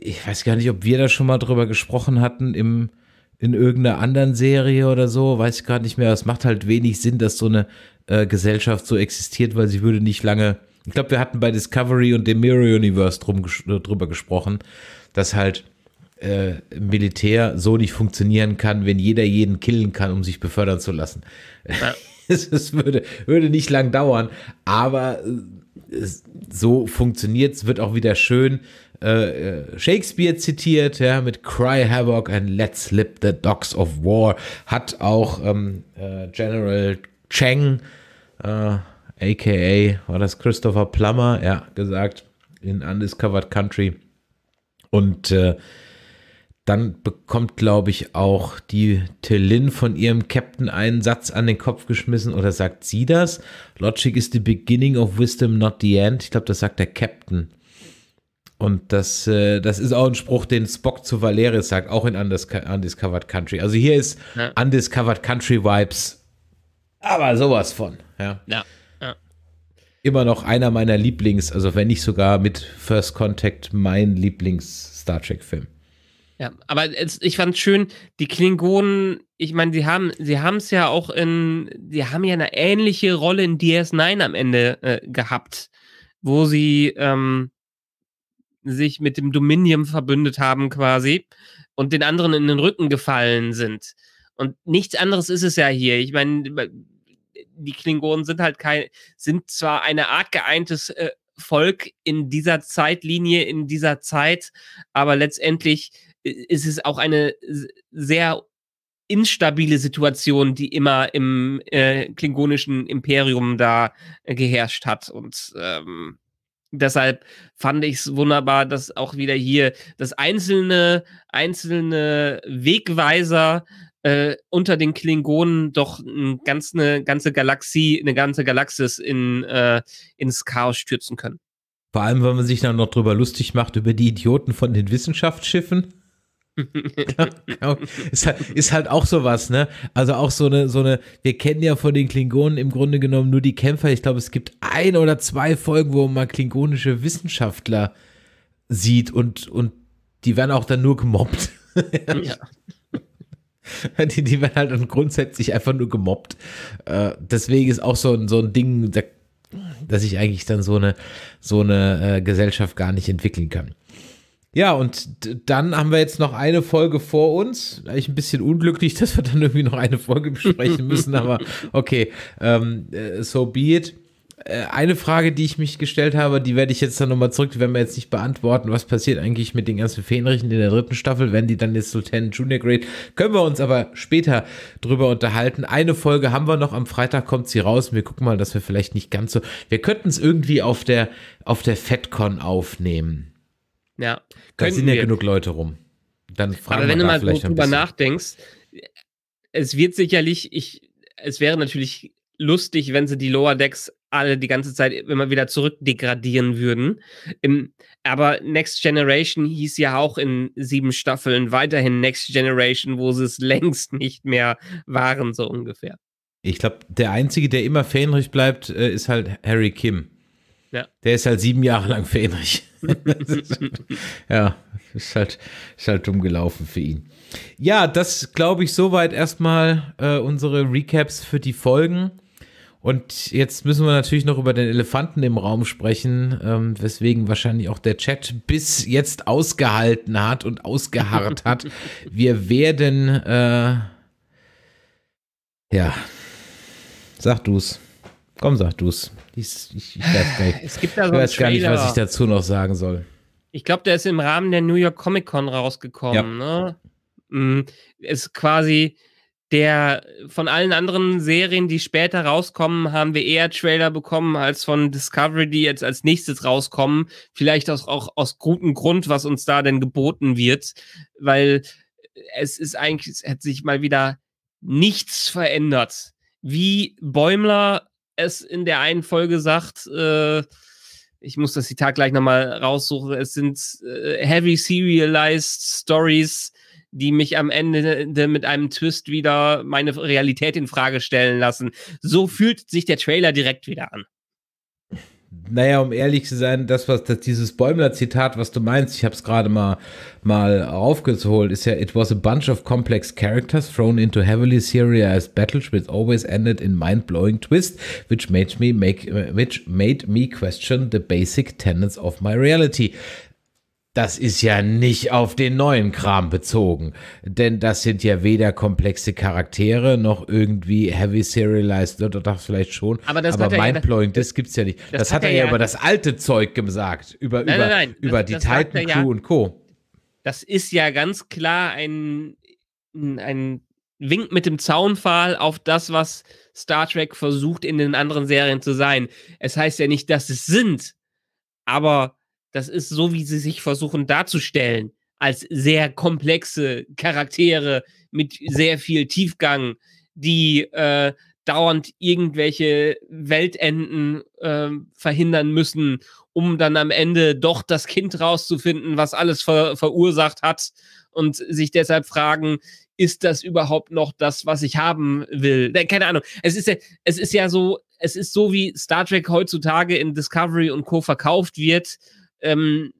ich weiß gar nicht, ob wir da schon mal drüber gesprochen hatten im in irgendeiner anderen Serie oder so, weiß ich gar nicht mehr. Es macht halt wenig Sinn, dass so eine äh, Gesellschaft so existiert, weil sie würde nicht lange. Ich glaube, wir hatten bei Discovery und dem Mirror Universe drum, äh, drüber gesprochen, dass halt äh, Militär so nicht funktionieren kann, wenn jeder jeden killen kann, um sich befördern zu lassen. Ja. es würde, würde nicht lang dauern, aber äh, so funktioniert es, wird auch wieder schön, äh, äh, Shakespeare zitiert, ja, mit Cry Havoc and Let's Slip the Dogs of War, hat auch ähm, äh, General Cheng, äh, aka, war das Christopher Plummer, ja, gesagt, in Undiscovered Country. Und äh, dann bekommt, glaube ich, auch die Tillin von ihrem Captain einen Satz an den Kopf geschmissen oder sagt sie das? Logic is the beginning of wisdom, not the end. Ich glaube, das sagt der Captain. Und das, äh, das ist auch ein Spruch, den Spock zu Valeris sagt, auch in Undis Undiscovered Country. Also hier ist ja. Undiscovered Country Vibes, aber sowas von. Ja. ja. ja. Immer noch einer meiner Lieblings, also wenn nicht sogar mit First Contact mein Lieblings-Star Trek-Film. Ja, aber es, ich fand schön, die Klingonen, ich meine, sie haben sie haben es ja auch in, sie haben ja eine ähnliche Rolle in DS9 am Ende äh, gehabt, wo sie ähm, sich mit dem Dominion verbündet haben quasi und den anderen in den Rücken gefallen sind. Und nichts anderes ist es ja hier. Ich meine, äh, die Klingonen sind halt kein, sind zwar eine Art geeintes äh, Volk in dieser Zeitlinie, in dieser Zeit, aber letztendlich äh, ist es auch eine sehr instabile Situation, die immer im äh, klingonischen Imperium da äh, geherrscht hat. Und ähm, deshalb fand ich es wunderbar, dass auch wieder hier das einzelne, einzelne Wegweiser äh, unter den Klingonen doch ein ganz, eine ganze Galaxie, eine ganze Galaxis in, äh, ins Chaos stürzen können. Vor allem, wenn man sich dann noch drüber lustig macht, über die Idioten von den Wissenschaftsschiffen. Genau. ist, halt, ist halt auch sowas, ne? Also auch so eine, so eine, wir kennen ja von den Klingonen im Grunde genommen nur die Kämpfer. Ich glaube, es gibt ein oder zwei Folgen, wo man klingonische Wissenschaftler sieht und, und die werden auch dann nur gemobbt. ja. Die, die werden halt dann grundsätzlich einfach nur gemobbt. Äh, deswegen ist auch so ein, so ein Ding, dass ich eigentlich dann so eine, so eine äh, Gesellschaft gar nicht entwickeln kann. Ja, und dann haben wir jetzt noch eine Folge vor uns. Eigentlich ein bisschen unglücklich, dass wir dann irgendwie noch eine Folge besprechen müssen, aber okay, ähm, äh, so be it. Äh, eine Frage, die ich mich gestellt habe, die werde ich jetzt dann nochmal zurück, die werden wir jetzt nicht beantworten. Was passiert eigentlich mit den ganzen Fähnrichen in der dritten Staffel, Werden die dann jetzt Lieutenant Junior Grade? Können wir uns aber später drüber unterhalten. Eine Folge haben wir noch, am Freitag kommt sie raus. Wir gucken mal, dass wir vielleicht nicht ganz so. Wir könnten es irgendwie auf der, auf der FedCon aufnehmen. Ja. Da sind ja genug Leute rum. Dann fragen Aber wenn du mal drüber nachdenkst, es wird sicherlich, ich, es wäre natürlich lustig, wenn sie die Lower Decks alle die ganze Zeit immer wieder zurückdegradieren würden. Im, aber Next Generation hieß ja auch in sieben Staffeln weiterhin Next Generation, wo sie es längst nicht mehr waren, so ungefähr. Ich glaube, der Einzige, der immer fähnrich bleibt, äh, ist halt Harry Kim. Ja. Der ist halt sieben Jahre lang für ja, ist halt, ist halt dumm gelaufen für ihn. Ja, das glaube ich soweit erstmal äh, unsere Recaps für die Folgen. Und jetzt müssen wir natürlich noch über den Elefanten im Raum sprechen, ähm, weswegen wahrscheinlich auch der Chat bis jetzt ausgehalten hat und ausgeharrt hat. Wir werden, äh, ja, sag du's. Komm, sag du's. Ich, ich, weiß gar nicht, es gibt da so ich weiß gar nicht, was ich dazu noch sagen soll. Ich glaube, der ist im Rahmen der New York Comic Con rausgekommen. Ja. Ne? Mhm. Ist quasi der von allen anderen Serien, die später rauskommen, haben wir eher Trailer bekommen als von Discovery, die jetzt als nächstes rauskommen. Vielleicht aus, auch aus gutem Grund, was uns da denn geboten wird, weil es ist eigentlich, es hat sich mal wieder nichts verändert. Wie Bäumler es in der einen Folge sagt, äh, ich muss das Zitat gleich nochmal raussuchen, es sind äh, heavy serialized Stories, die mich am Ende mit einem Twist wieder meine Realität in Frage stellen lassen. So fühlt sich der Trailer direkt wieder an. Naja, um ehrlich zu sein, das, was das, dieses Bäumler-Zitat, was du meinst, ich habe es gerade mal, mal aufgeholt, ist ja, it was a bunch of complex characters thrown into heavily serialized battles, which always ended in mind-blowing twists, which made me make, which made me question the basic tenets of my reality. Das ist ja nicht auf den neuen Kram bezogen, denn das sind ja weder komplexe Charaktere noch irgendwie heavy serialized, oder das vielleicht schon, aber, aber mindblowing, ja, das, das gibt's ja nicht. Das, das hat, hat er ja, ja über das alte Zeug gesagt, über, nein, nein, nein. über die Titan Crew ja, und Co. Das ist ja ganz klar ein, ein Wink mit dem Zaunpfahl auf das, was Star Trek versucht in den anderen Serien zu sein. Es heißt ja nicht, dass es sind, aber das ist so, wie sie sich versuchen darzustellen, als sehr komplexe Charaktere mit sehr viel Tiefgang, die äh, dauernd irgendwelche Weltenden äh, verhindern müssen, um dann am Ende doch das Kind rauszufinden, was alles ver verursacht hat und sich deshalb fragen, ist das überhaupt noch das, was ich haben will? Ne, keine Ahnung. Es ist ja, es ist ja so, es ist so, wie Star Trek heutzutage in Discovery und Co. verkauft wird ähm,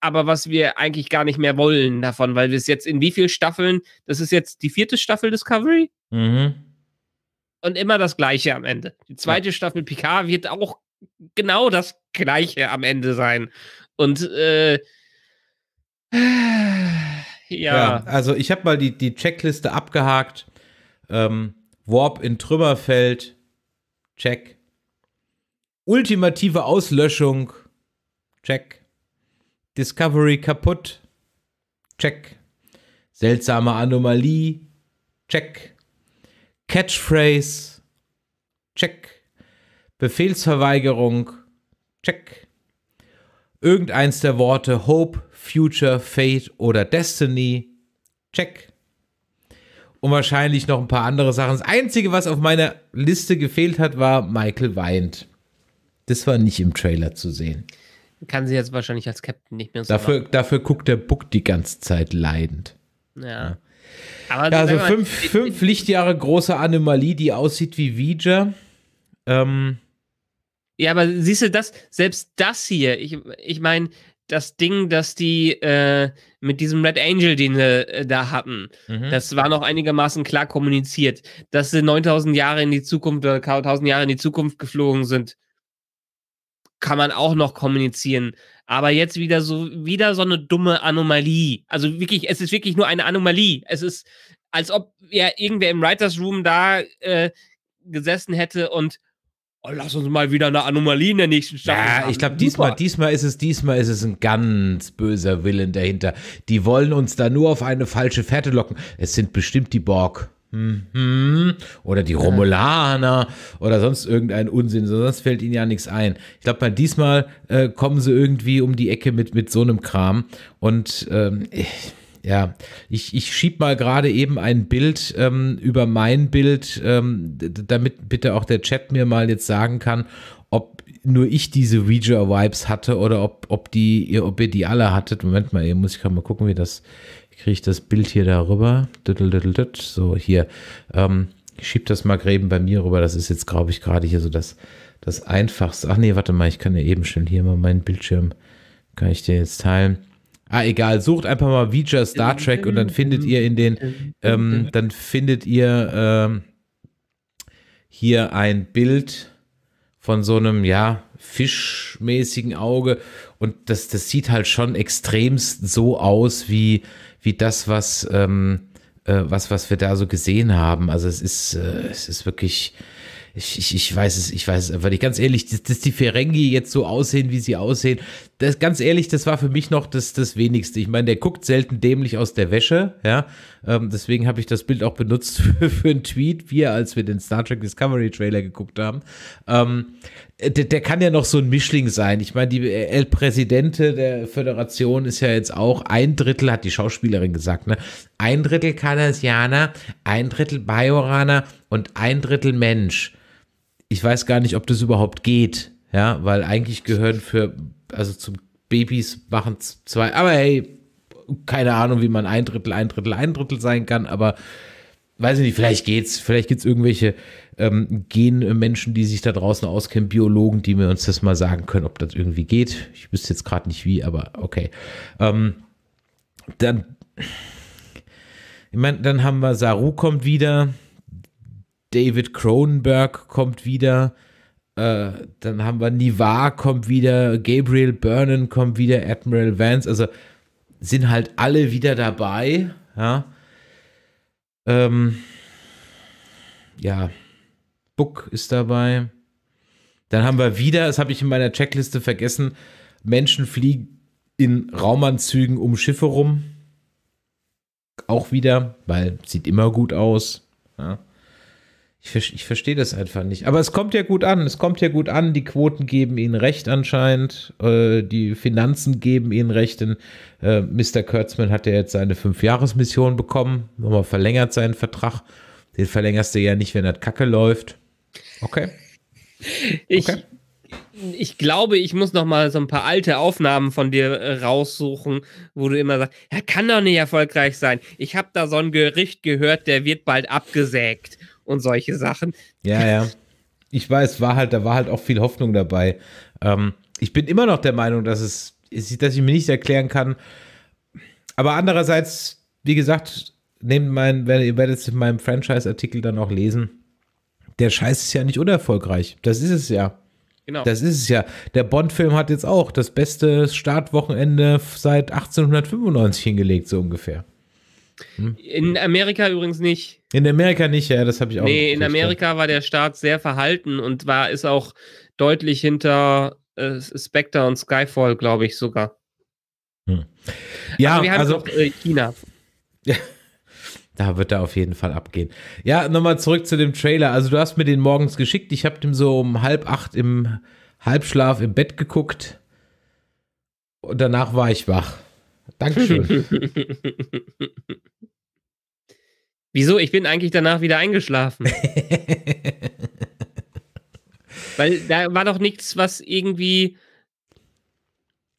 aber was wir eigentlich gar nicht mehr wollen davon, weil wir es jetzt in wie vielen Staffeln, das ist jetzt die vierte Staffel Discovery. Mhm. Und immer das Gleiche am Ende. Die zweite ja. Staffel Picard wird auch genau das Gleiche am Ende sein. Und äh, ja. ja. Also ich habe mal die, die Checkliste abgehakt. Ähm, Warp in Trümmerfeld. Check. Ultimative Auslöschung. Check. Discovery kaputt. Check. Seltsame Anomalie. Check. Catchphrase. Check. Befehlsverweigerung. Check. Irgendeins der Worte Hope, Future, Fate oder Destiny. Check. Und wahrscheinlich noch ein paar andere Sachen. Das Einzige, was auf meiner Liste gefehlt hat, war Michael weint. Das war nicht im Trailer zu sehen. Kann sie jetzt wahrscheinlich als Captain nicht mehr so Dafür, machen. dafür guckt der Buck die ganze Zeit leidend. Ja. ja. Aber ja, also fünf, fünf Lichtjahre große Anomalie, die aussieht wie Vija. Ähm. Ja, aber siehst du das, selbst das hier, ich, ich meine, das Ding, dass die äh, mit diesem Red Angel, den sie äh, da hatten, mhm. das war noch einigermaßen klar kommuniziert, dass sie 9000 Jahre in die Zukunft oder 1000 Jahre in die Zukunft geflogen sind kann man auch noch kommunizieren. Aber jetzt wieder so, wieder so eine dumme Anomalie. Also wirklich, es ist wirklich nur eine Anomalie. Es ist, als ob ja irgendwer im Writers Room da äh, gesessen hätte und oh, lass uns mal wieder eine Anomalie in der nächsten Staffel. Ja, haben. ich glaube, diesmal, diesmal ist es, diesmal ist es ein ganz böser Willen dahinter. Die wollen uns da nur auf eine falsche Fährte locken. Es sind bestimmt die Borg. Mhm. oder die Romulaner oder sonst irgendein Unsinn, sonst fällt ihnen ja nichts ein. Ich glaube mal, diesmal äh, kommen sie irgendwie um die Ecke mit, mit so einem Kram und ähm, ja, ich, ich schieb mal gerade eben ein Bild ähm, über mein Bild, ähm, damit bitte auch der Chat mir mal jetzt sagen kann, ob nur ich diese Ouija-Vibes hatte oder ob, ob, die, ihr, ob ihr die alle hattet. Moment mal, hier muss ich gerade mal gucken, wie das, kriege ich das Bild hier darüber. So, hier. Ähm, ich schiebe das mal Gräben bei mir rüber. Das ist jetzt, glaube ich, gerade hier so das, das einfachste. Ach nee, warte mal, ich kann ja eben schon hier mal meinen Bildschirm, kann ich dir jetzt teilen. Ah, egal, sucht einfach mal Vija Star Trek und dann findet ihr in den, ähm, dann findet ihr ähm, hier ein Bild von so einem, ja, fischmäßigen Auge und das, das sieht halt schon extremst so aus wie, wie das, was, ähm, äh, was, was wir da so gesehen haben. Also es ist, äh, es ist wirklich. Ich, ich, ich weiß es, ich weiß es einfach nicht. Ganz ehrlich, dass, dass die Ferengi jetzt so aussehen, wie sie aussehen, das, ganz ehrlich, das war für mich noch das, das Wenigste. Ich meine, der guckt selten dämlich aus der Wäsche, ja. Ähm, deswegen habe ich das Bild auch benutzt für, für einen Tweet, wir, als wir den Star Trek Discovery Trailer geguckt haben. Ähm, äh, der, der, kann ja noch so ein Mischling sein. Ich meine, die äh, El Presidente der Föderation ist ja jetzt auch ein Drittel, hat die Schauspielerin gesagt, ne? Ein Drittel Kanadianer, ein Drittel Bajoraner und ein Drittel Mensch. Ich weiß gar nicht, ob das überhaupt geht, ja, weil eigentlich gehören für, also zum Babys machen zwei, aber hey, keine Ahnung, wie man ein Drittel, ein Drittel, ein Drittel sein kann, aber weiß ich nicht, vielleicht geht's, vielleicht gibt's irgendwelche ähm, gehen äh, Menschen, die sich da draußen auskennen, Biologen, die mir uns das mal sagen können, ob das irgendwie geht. Ich wüsste jetzt gerade nicht wie, aber okay. Ähm, dann, ich mein, dann haben wir Saru kommt wieder, David Cronenberg kommt wieder, äh, dann haben wir Nivar kommt wieder, Gabriel Byrne kommt wieder, Admiral Vance, also sind halt alle wieder dabei, ja. Ähm, ja, Book ist dabei. Dann haben wir wieder, das habe ich in meiner Checkliste vergessen, Menschen fliegen in Raumanzügen um Schiffe rum. Auch wieder, weil sieht immer gut aus. Ja. Ich, ich verstehe das einfach nicht. Aber es kommt ja gut an. Es kommt ja gut an. Die Quoten geben ihnen recht anscheinend. Äh, die Finanzen geben ihnen recht. Denn äh, Mr. Kurtzman hat ja jetzt seine Fünf-Jahres-Mission bekommen. Nochmal verlängert seinen Vertrag. Den verlängerst du ja nicht, wenn das Kacke läuft. Okay. Ich, okay. ich glaube, ich muss noch mal so ein paar alte Aufnahmen von dir äh, raussuchen, wo du immer sagst, er kann doch nicht erfolgreich sein. Ich habe da so ein Gericht gehört, der wird bald abgesägt und solche Sachen. Ja, ja. Ich weiß, war halt, da war halt auch viel Hoffnung dabei. Ähm, ich bin immer noch der Meinung, dass es, dass ich mir nicht erklären kann. Aber andererseits, wie gesagt, nehmt mein, ihr werdet es in meinem Franchise-Artikel dann auch lesen der Scheiß ist ja nicht unerfolgreich. Das ist es ja. Genau. Das ist es ja. Der Bond-Film hat jetzt auch das beste Startwochenende seit 1895 hingelegt, so ungefähr. Hm? In Amerika übrigens nicht. In Amerika nicht, ja, das habe ich auch. Nee, in Amerika war der Start sehr verhalten und war ist auch deutlich hinter äh, Spectre und Skyfall, glaube ich sogar. Hm. Ja, Aber wir haben also, noch, äh, China. Ja. Da wird er auf jeden Fall abgehen. Ja, nochmal zurück zu dem Trailer. Also du hast mir den morgens geschickt. Ich habe dem so um halb acht im Halbschlaf im Bett geguckt. Und danach war ich wach. Dankeschön. Wieso? Ich bin eigentlich danach wieder eingeschlafen. Weil da war doch nichts, was irgendwie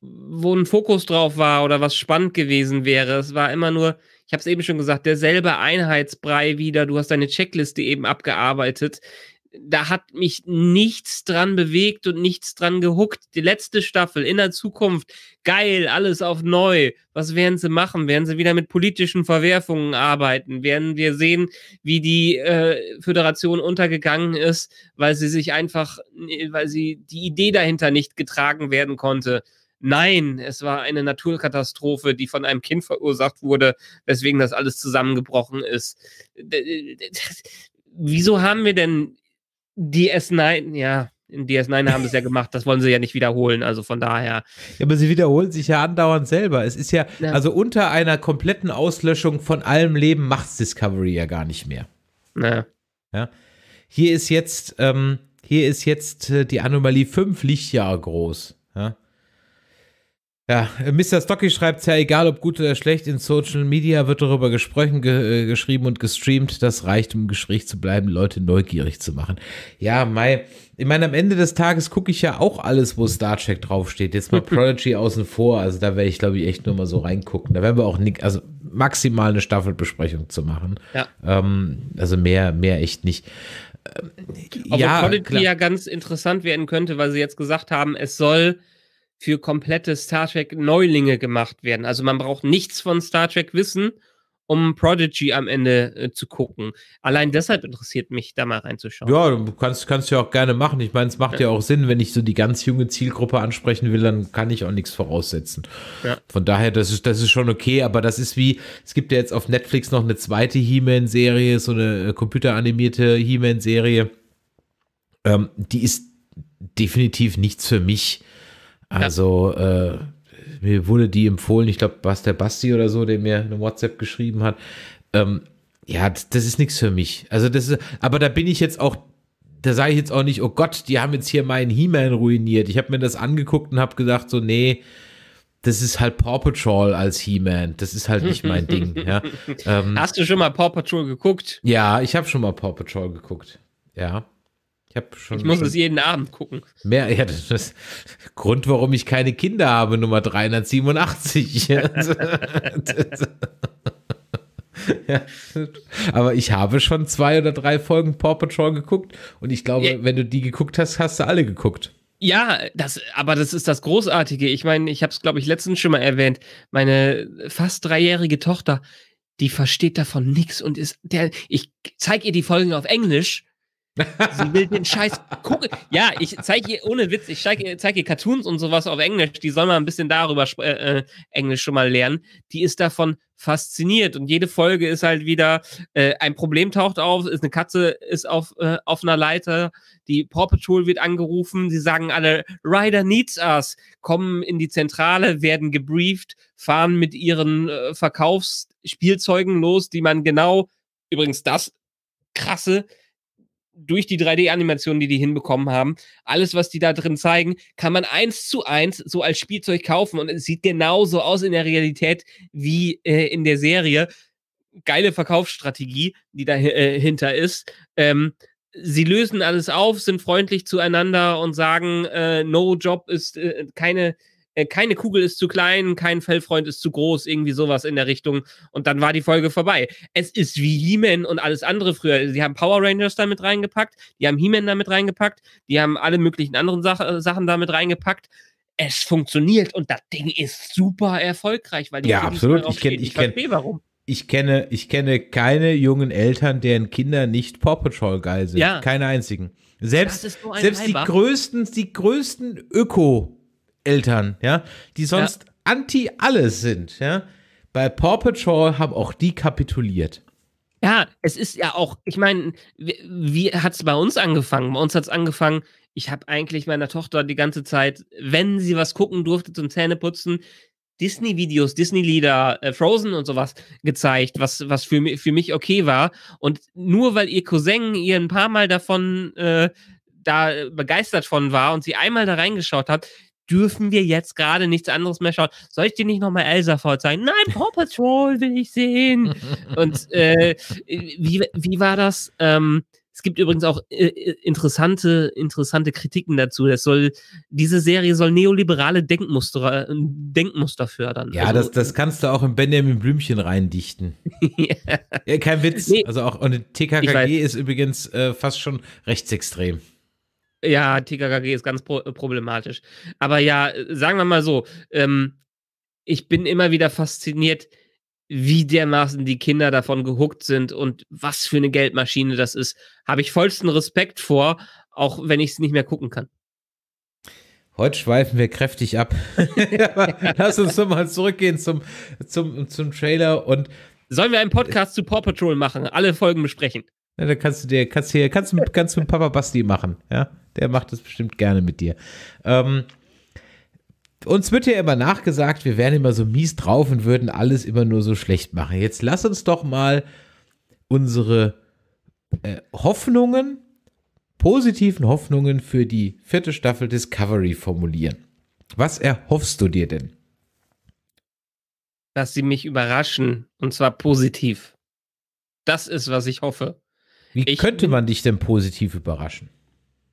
wo ein Fokus drauf war oder was spannend gewesen wäre. Es war immer nur, ich habe es eben schon gesagt, derselbe Einheitsbrei wieder, du hast deine Checkliste eben abgearbeitet. Da hat mich nichts dran bewegt und nichts dran gehuckt. Die letzte Staffel in der Zukunft, geil, alles auf neu. Was werden sie machen? Werden sie wieder mit politischen Verwerfungen arbeiten? Werden wir sehen, wie die äh, Föderation untergegangen ist, weil sie sich einfach, weil sie die Idee dahinter nicht getragen werden konnte? Nein, es war eine Naturkatastrophe, die von einem Kind verursacht wurde, weswegen das alles zusammengebrochen ist. Wieso haben wir denn DS9? Ja, in DS9 haben sie es ja gemacht, das wollen sie ja nicht wiederholen, also von daher. Ja, aber sie wiederholen sich ja andauernd selber. Es ist ja, ja. also unter einer kompletten Auslöschung von allem Leben macht's Discovery ja gar nicht mehr. Ja. ja. Hier ist jetzt, ähm, hier ist jetzt äh, die Anomalie fünf Lichtjahre groß. Ja. Ja, äh, Mr. Stocky schreibt ja, egal ob gut oder schlecht, in Social Media wird darüber gesprochen, ge äh, geschrieben und gestreamt. Das reicht, um im Gespräch zu bleiben, Leute neugierig zu machen. Ja, Mai, ich meine, am Ende des Tages gucke ich ja auch alles, wo Star Trek draufsteht. Jetzt mal Prodigy außen vor. Also da werde ich, glaube ich, echt nur mal so reingucken. Da werden wir auch nicht, also maximal eine Staffelbesprechung zu machen. Ja. Ähm, also mehr, mehr echt nicht. Ähm, Obwohl ja, Prodigy ja ganz interessant werden könnte, weil sie jetzt gesagt haben, es soll für komplette Star Trek Neulinge gemacht werden. Also man braucht nichts von Star Trek wissen, um Prodigy am Ende äh, zu gucken. Allein deshalb interessiert mich, da mal reinzuschauen. Ja, du kannst, kannst ja auch gerne machen. Ich meine, es macht ja. ja. auch Sinn, wenn ich so die ganz junge Zielgruppe ansprechen will, dann kann ich auch nichts voraussetzen. Ja. Von daher, das ist, das ist schon okay, aber das ist wie, es gibt ja jetzt auf Netflix noch eine zweite He-Man-Serie, so eine äh, computeranimierte He-Man-Serie. Ähm, die ist definitiv nichts für mich. Also äh, mir wurde die empfohlen, ich glaube, was der Basti oder so, der mir eine WhatsApp geschrieben hat. Ähm, ja, das, das ist nichts für mich. Also das ist, aber da bin ich jetzt auch da sage ich jetzt auch nicht, oh Gott, die haben jetzt hier meinen He-Man ruiniert. Ich habe mir das angeguckt und habe gedacht, so, nee, das ist halt Paw Patrol als He-Man. Das ist halt nicht mein Ding. Ja. Ähm, Hast du schon mal Paw Patrol geguckt? Ja, ich habe schon mal Paw Patrol geguckt. Ja. Ich, schon, ich muss schon es jeden Abend gucken. Mehr, ja, das ist Grund, warum ich keine Kinder habe, Nummer 387. ja. Aber ich habe schon zwei oder drei Folgen Paw Patrol geguckt und ich glaube, ja. wenn du die geguckt hast, hast du alle geguckt. Ja, das, aber das ist das Großartige. Ich meine, ich habe es, glaube ich, letztens schon mal erwähnt. Meine fast dreijährige Tochter, die versteht davon nichts und ist der. Ich zeige ihr die Folgen auf Englisch Sie will den Scheiß gucken. Ja, ich zeige ihr, ohne Witz, ich zeige zeig ihr Cartoons und sowas auf Englisch. Die soll mal ein bisschen darüber äh, äh, Englisch schon mal lernen. Die ist davon fasziniert und jede Folge ist halt wieder, äh, ein Problem taucht auf, ist eine Katze ist auf, äh, auf einer Leiter, die Paw Patrol wird angerufen, sie sagen alle, Rider needs us, kommen in die Zentrale, werden gebrieft, fahren mit ihren äh, Verkaufsspielzeugen los, die man genau, übrigens das krasse, durch die 3D-Animationen, die die hinbekommen haben, alles, was die da drin zeigen, kann man eins zu eins so als Spielzeug kaufen und es sieht genauso aus in der Realität wie äh, in der Serie. Geile Verkaufsstrategie, die dahinter äh, ist. Ähm, sie lösen alles auf, sind freundlich zueinander und sagen, äh, No Job ist äh, keine äh, keine Kugel ist zu klein, kein Fellfreund ist zu groß, irgendwie sowas in der Richtung. Und dann war die Folge vorbei. Es ist wie He-Man und alles andere früher. Sie haben Power Rangers damit reingepackt, die haben He-Man damit reingepackt, die haben alle möglichen anderen Sach äh, Sachen damit reingepackt es funktioniert und das Ding ist super erfolgreich, weil die ja absolut. Ich, kenn, ich, kenn, ich kenne, ich kenne keine jungen Eltern, deren Kinder nicht Paw Patrol geil sind. Ja. Keine einzigen. Selbst, so selbst die größten, die größten Öko Eltern, ja, die sonst ja. anti alles sind, ja. Bei Paw Patrol haben auch die kapituliert. Ja, es ist ja auch, ich meine, wie, wie hat es bei uns angefangen? Bei uns hat es angefangen, ich habe eigentlich meiner Tochter die ganze Zeit, wenn sie was gucken durfte zum Zähneputzen, Disney-Videos, Disney-Lieder, äh, Frozen und sowas gezeigt, was, was für, mich, für mich okay war. Und nur weil ihr Cousin ihr ein paar Mal davon äh, da begeistert von war und sie einmal da reingeschaut hat, dürfen wir jetzt gerade nichts anderes mehr schauen. Soll ich dir nicht nochmal Elsa vorzeigen? Nein, Paw Patrol will ich sehen. Und äh, wie, wie war das? Ähm, es gibt übrigens auch äh, äh interessante, interessante Kritiken dazu. Das soll, diese Serie soll neoliberale Denkmuster, äh, Denkmuster fördern. Ja, also, das, das kannst du auch in Benjamin Blümchen reindichten. ja. ja. kein Witz. Nee, also auch, und TKKG ist übrigens äh, fast schon rechtsextrem. Ja, TKKG ist ganz äh, problematisch. Aber ja, äh, sagen wir mal so, ähm, ich bin immer wieder fasziniert, wie dermaßen die Kinder davon gehuckt sind und was für eine Geldmaschine das ist. Habe ich vollsten Respekt vor, auch wenn ich es nicht mehr gucken kann. Heute schweifen wir kräftig ab. lass uns doch mal zurückgehen zum, zum, zum Trailer und. Sollen wir einen Podcast zu Paw Patrol machen? Alle Folgen besprechen. Ja, ne, dann kannst du dir, kannst hier, kannst du, kannst du mit Papa Basti machen, ja. Der macht das bestimmt gerne mit dir. Ähm, uns wird ja immer nachgesagt, wir wären immer so mies drauf und würden alles immer nur so schlecht machen. Jetzt lass uns doch mal unsere äh, Hoffnungen, positiven Hoffnungen für die vierte Staffel Discovery formulieren. Was erhoffst du dir denn? Dass sie mich überraschen und zwar positiv. Das ist, was ich hoffe. Wie ich, könnte man dich denn positiv überraschen?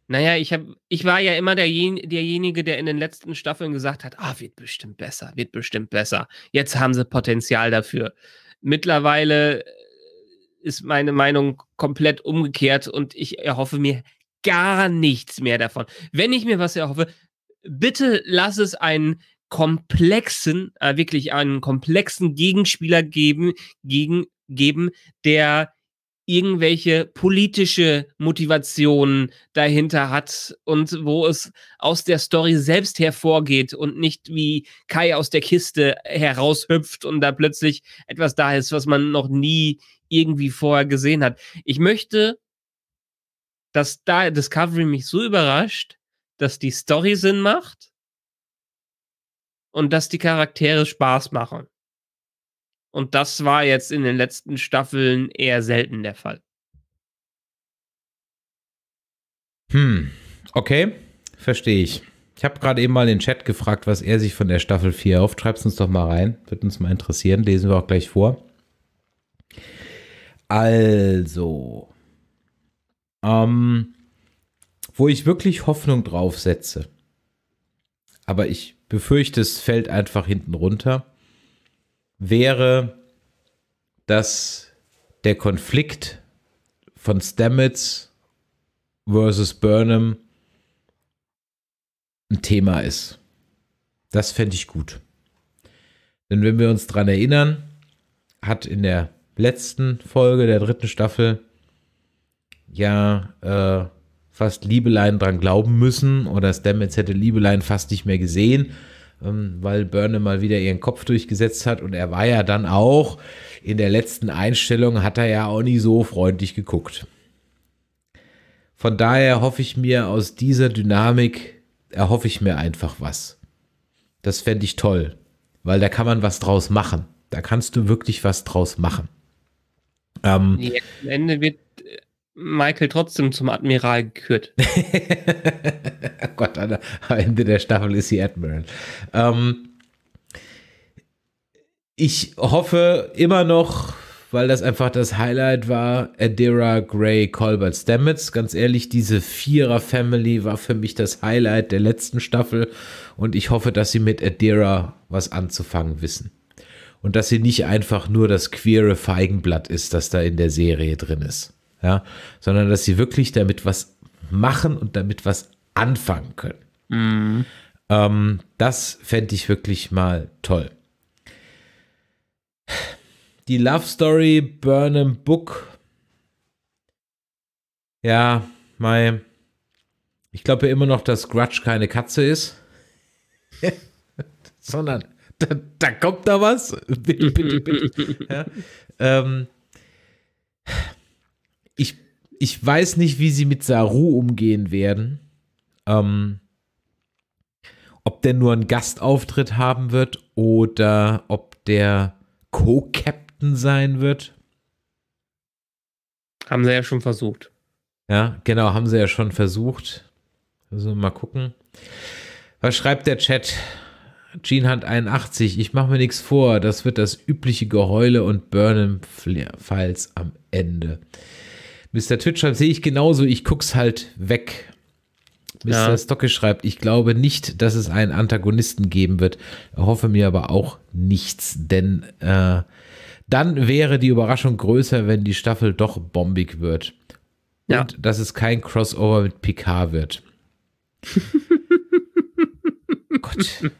Naja, ich, hab, ich war ja immer derjen, derjenige, der in den letzten Staffeln gesagt hat, ah, wird bestimmt besser, wird bestimmt besser. Jetzt haben sie Potenzial dafür. Mittlerweile äh, ist meine Meinung komplett umgekehrt und ich erhoffe mir gar nichts mehr davon. Wenn ich mir was erhoffe, bitte lass es einen komplexen, äh, wirklich einen komplexen Gegenspieler geben, gegen, geben, der irgendwelche politische Motivationen dahinter hat und wo es aus der Story selbst hervorgeht und nicht wie Kai aus der Kiste heraushüpft und da plötzlich etwas da ist, was man noch nie irgendwie vorher gesehen hat. Ich möchte, dass da Discovery mich so überrascht, dass die Story Sinn macht und dass die Charaktere Spaß machen. Und das war jetzt in den letzten Staffeln eher selten der Fall. Hm, okay, verstehe ich. Ich habe gerade eben mal den Chat gefragt, was er sich von der Staffel 4 auf. es uns doch mal rein. Wird uns mal interessieren. Lesen wir auch gleich vor. Also, ähm, wo ich wirklich Hoffnung drauf setze, aber ich befürchte, es fällt einfach hinten runter wäre, dass der Konflikt von Stamets versus Burnham ein Thema ist. Das fände ich gut. Denn wenn wir uns daran erinnern, hat in der letzten Folge der dritten Staffel ja äh, fast Liebelein dran glauben müssen oder Stamets hätte Liebelein fast nicht mehr gesehen ähm, weil Börne mal wieder ihren Kopf durchgesetzt hat und er war ja dann auch in der letzten Einstellung hat er ja auch nie so freundlich geguckt. Von daher hoffe ich mir aus dieser Dynamik erhoffe ich mir einfach was. Das fände ich toll, weil da kann man was draus machen. Da kannst du wirklich was draus machen. Ähm, nee, am Ende wird Michael trotzdem zum Admiral gekürt. oh Gott, am Ende der Staffel ist sie Admiral. Ähm, ich hoffe immer noch, weil das einfach das Highlight war, Adira, Gray, Colbert, Stamets. Ganz ehrlich, diese Vierer-Family war für mich das Highlight der letzten Staffel und ich hoffe, dass sie mit Adira was anzufangen wissen. Und dass sie nicht einfach nur das queere Feigenblatt ist, das da in der Serie drin ist ja, sondern dass sie wirklich damit was machen und damit was anfangen können. Mhm. Ähm, das fände ich wirklich mal toll. Die Love Story Burnham Book. Ja, mein. Ich glaube ja immer noch, dass Grudge keine Katze ist. Sondern da, da, kommt da was. bitte, bitte, bitte. Ja. Ähm, ich weiß nicht, wie sie mit Saru umgehen werden. Ähm, ob der nur einen Gastauftritt haben wird oder ob der Co-Captain sein wird. Haben sie ja schon versucht. Ja, genau, haben sie ja schon versucht. Also mal gucken. Was schreibt der Chat? Genehunt 81, ich mache mir nichts vor, das wird das übliche Geheule und Burnham-Files am Ende. Mr. Twitch schreibt, sehe ich genauso, ich gucke es halt weg. Mr. Ja. Stocke schreibt, ich glaube nicht, dass es einen Antagonisten geben wird, hoffe mir aber auch nichts, denn äh, dann wäre die Überraschung größer, wenn die Staffel doch bombig wird. Und dass es kein Crossover mit PK wird. Gott.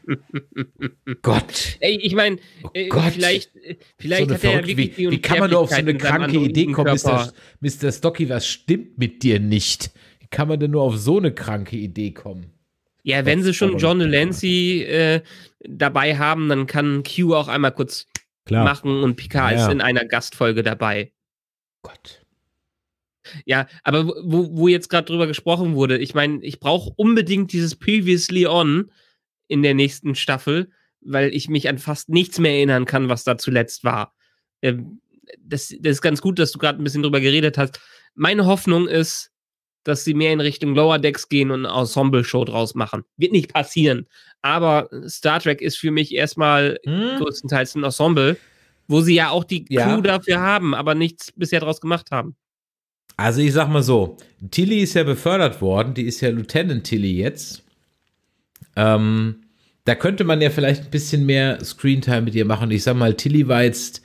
Gott. Ey, ich meine, oh äh, vielleicht, äh, vielleicht so hat er ja wirklich wie, wie kann man nur auf so eine kranke Idee kommen, Mr. Mr. Stocky, was stimmt mit dir nicht? Wie kann man denn nur auf so eine kranke Idee kommen? Ja, wenn sie schon John Delancey äh, dabei haben, dann kann Q auch einmal kurz Klar. machen und Picard ja. ist in einer Gastfolge dabei. Gott. Ja, aber wo, wo jetzt gerade drüber gesprochen wurde, ich meine, ich brauche unbedingt dieses Previously On, in der nächsten Staffel, weil ich mich an fast nichts mehr erinnern kann, was da zuletzt war. Ähm, das, das ist ganz gut, dass du gerade ein bisschen drüber geredet hast. Meine Hoffnung ist, dass sie mehr in Richtung Lower Decks gehen und eine Ensemble-Show draus machen. Wird nicht passieren. Aber Star Trek ist für mich erstmal hm. größtenteils ein Ensemble, wo sie ja auch die ja. Crew dafür haben, aber nichts bisher draus gemacht haben. Also ich sag mal so, Tilly ist ja befördert worden, die ist ja Lieutenant Tilly jetzt. Ähm, da könnte man ja vielleicht ein bisschen mehr Screentime mit ihr machen. Ich sag mal, Tilly war jetzt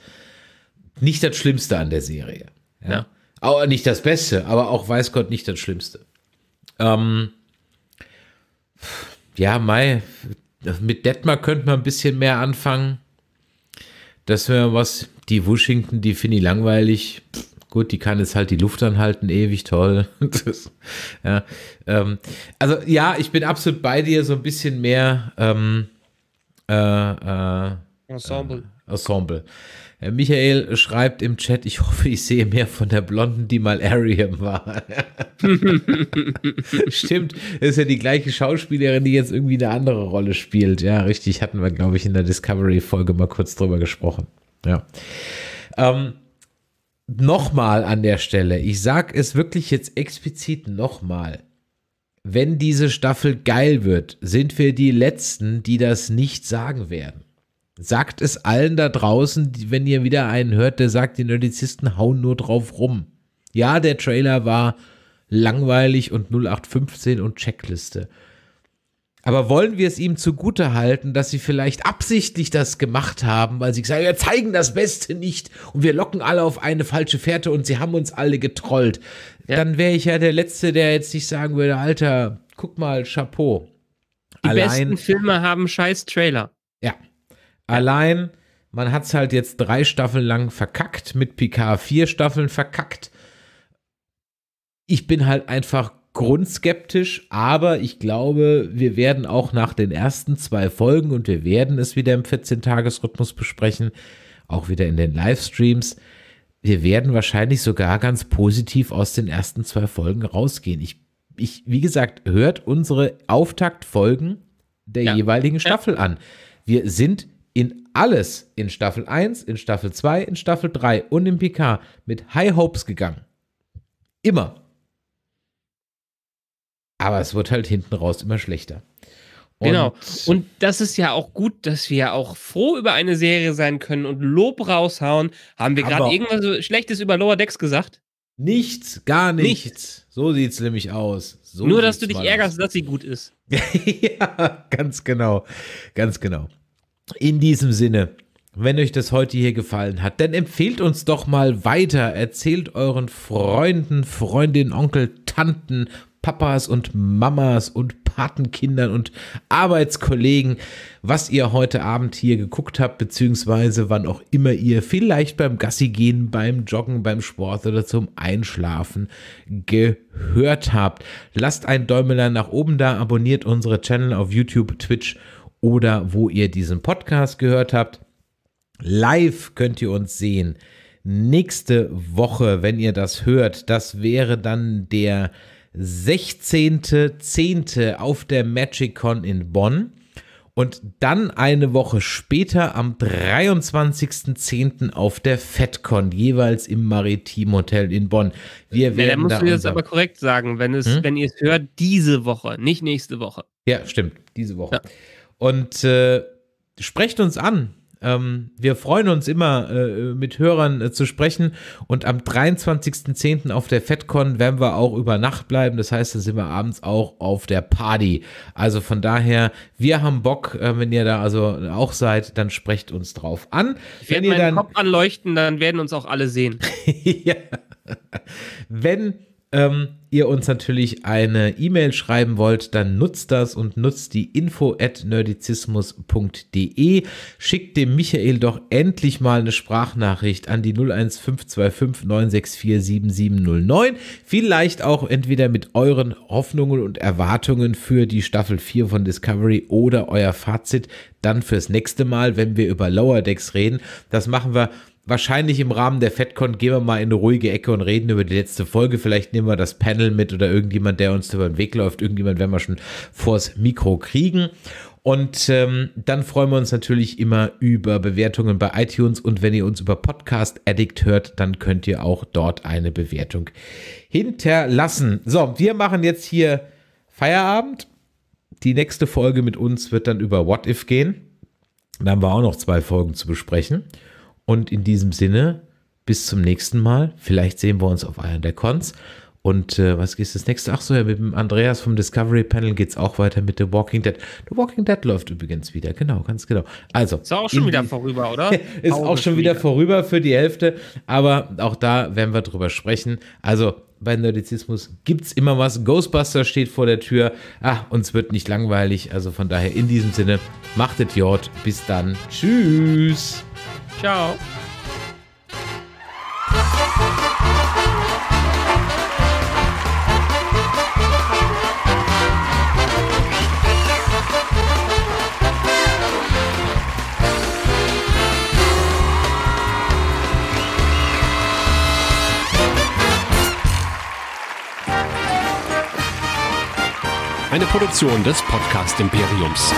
nicht das Schlimmste an der Serie. Ja. ja. Auch nicht das Beste, aber auch weiß Gott nicht das Schlimmste. Ähm, ja, Mai, mit Detmar könnte man ein bisschen mehr anfangen. Das wäre was, die Washington, die finde ich langweilig. Pff, Gut, die kann jetzt halt die Luft anhalten, ewig toll. das, ja, ähm, also ja, ich bin absolut bei dir, so ein bisschen mehr ähm, äh, äh, Ensemble. Äh, Ensemble. Michael schreibt im Chat, ich hoffe, ich sehe mehr von der Blonden, die mal Ariam war. Stimmt, ist ja die gleiche Schauspielerin, die jetzt irgendwie eine andere Rolle spielt. Ja, richtig, hatten wir, glaube ich, in der Discovery-Folge mal kurz drüber gesprochen. Ja. Ähm, nochmal an der Stelle, ich sage es wirklich jetzt explizit nochmal. Wenn diese Staffel geil wird, sind wir die Letzten, die das nicht sagen werden. Sagt es allen da draußen, wenn ihr wieder einen hört, der sagt, die Nerdizisten hauen nur drauf rum. Ja, der Trailer war langweilig und 0815 und Checkliste. Aber wollen wir es ihm zugute halten, dass sie vielleicht absichtlich das gemacht haben, weil sie gesagt haben, wir zeigen das Beste nicht und wir locken alle auf eine falsche Fährte und sie haben uns alle getrollt. Ja. Dann wäre ich ja der Letzte, der jetzt nicht sagen würde, Alter, guck mal, Chapeau. Die Allein, besten Filme haben scheiß Trailer. Ja. Allein, man hat es halt jetzt drei Staffeln lang verkackt, mit Picard vier Staffeln verkackt. Ich bin halt einfach grundskeptisch, aber ich glaube, wir werden auch nach den ersten zwei Folgen und wir werden es wieder im 14-Tages-Rhythmus besprechen, auch wieder in den Livestreams. Wir werden wahrscheinlich sogar ganz positiv aus den ersten zwei Folgen rausgehen. Ich, ich wie gesagt, hört unsere Auftaktfolgen der ja. jeweiligen Staffel ja. an. Wir sind in alles, in Staffel 1, in Staffel 2, in Staffel 3 und im PK mit High Hopes gegangen. Immer. Aber es wird halt hinten raus immer schlechter. Und genau. Und das ist ja auch gut, dass wir ja auch froh über eine Serie sein können und Lob raushauen. Haben wir gerade irgendwas Schlechtes über Lower Decks gesagt? Nichts, gar nichts. nichts. So sieht es nämlich aus. So Nur, dass du dich ärgerst, aus. dass sie gut ist. ja, ganz genau. Ganz genau. In diesem Sinne, wenn euch das heute hier gefallen hat, dann empfehlt uns doch mal weiter. Erzählt euren Freunden, Freundinnen, Onkel, Tanten, Papas und Mamas und Patenkindern und Arbeitskollegen, was ihr heute Abend hier geguckt habt, beziehungsweise wann auch immer ihr vielleicht beim Gassi gehen, beim Joggen, beim Sport oder zum Einschlafen gehört habt. Lasst ein Däumelein nach oben da, abonniert unsere Channel auf YouTube, Twitch oder wo ihr diesen Podcast gehört habt. Live könnt ihr uns sehen. Nächste Woche, wenn ihr das hört, das wäre dann der 16.10. auf der MagicCon in Bonn. Und dann eine Woche später am 23.10. auf der FedCon, jeweils im Maritim Hotel in Bonn. Wir werden ja, dann musst da du das aber korrekt sagen, wenn, es, hm? wenn ihr es hört, diese Woche, nicht nächste Woche. Ja, stimmt, diese Woche. Ja. Und äh, sprecht uns an. Ähm, wir freuen uns immer, äh, mit Hörern äh, zu sprechen. Und am 23.10. auf der FedCon werden wir auch über Nacht bleiben. Das heißt, dann sind wir abends auch auf der Party. Also von daher, wir haben Bock, äh, wenn ihr da also auch seid, dann sprecht uns drauf an. Ich werde meinen dann, Kopf anleuchten, dann werden uns auch alle sehen. ja. Wenn ähm, ihr uns natürlich eine E-Mail schreiben wollt, dann nutzt das und nutzt die info at nerdizismus.de. Schickt dem Michael doch endlich mal eine Sprachnachricht an die 01525 964 7709. Vielleicht auch entweder mit euren Hoffnungen und Erwartungen für die Staffel 4 von Discovery oder euer Fazit dann fürs nächste Mal, wenn wir über Lower Decks reden. Das machen wir wahrscheinlich im Rahmen der FedCon gehen wir mal in eine ruhige Ecke und reden über die letzte Folge. Vielleicht nehmen wir das Panel mit oder irgendjemand, der uns über den Weg läuft. Irgendjemand werden wir schon vors Mikro kriegen. Und ähm, dann freuen wir uns natürlich immer über Bewertungen bei iTunes. Und wenn ihr uns über Podcast Addict hört, dann könnt ihr auch dort eine Bewertung hinterlassen. So, wir machen jetzt hier Feierabend. Die nächste Folge mit uns wird dann über What If gehen. Da haben wir auch noch zwei Folgen zu besprechen. Und in diesem Sinne, bis zum nächsten Mal. Vielleicht sehen wir uns auf einer der Cons. Und äh, was ist das nächste? Ach so, ja, mit dem Andreas vom Discovery Panel geht es auch weiter mit The Walking Dead. The Walking Dead läuft übrigens wieder, genau, ganz genau. Also, ist auch schon wieder vorüber, oder? ist auch, schon wieder, vorüber für die Hälfte, aber auch da werden wir drüber sprechen. Also bei Nerdizismus gibt es immer was. Ghostbuster steht vor der Tür. Ach, uns wird nicht langweilig. Also von daher in diesem Sinne, machtet Jord. Bis dann. Tschüss. Ciao. Eine Produktion des Podcast Imperiums.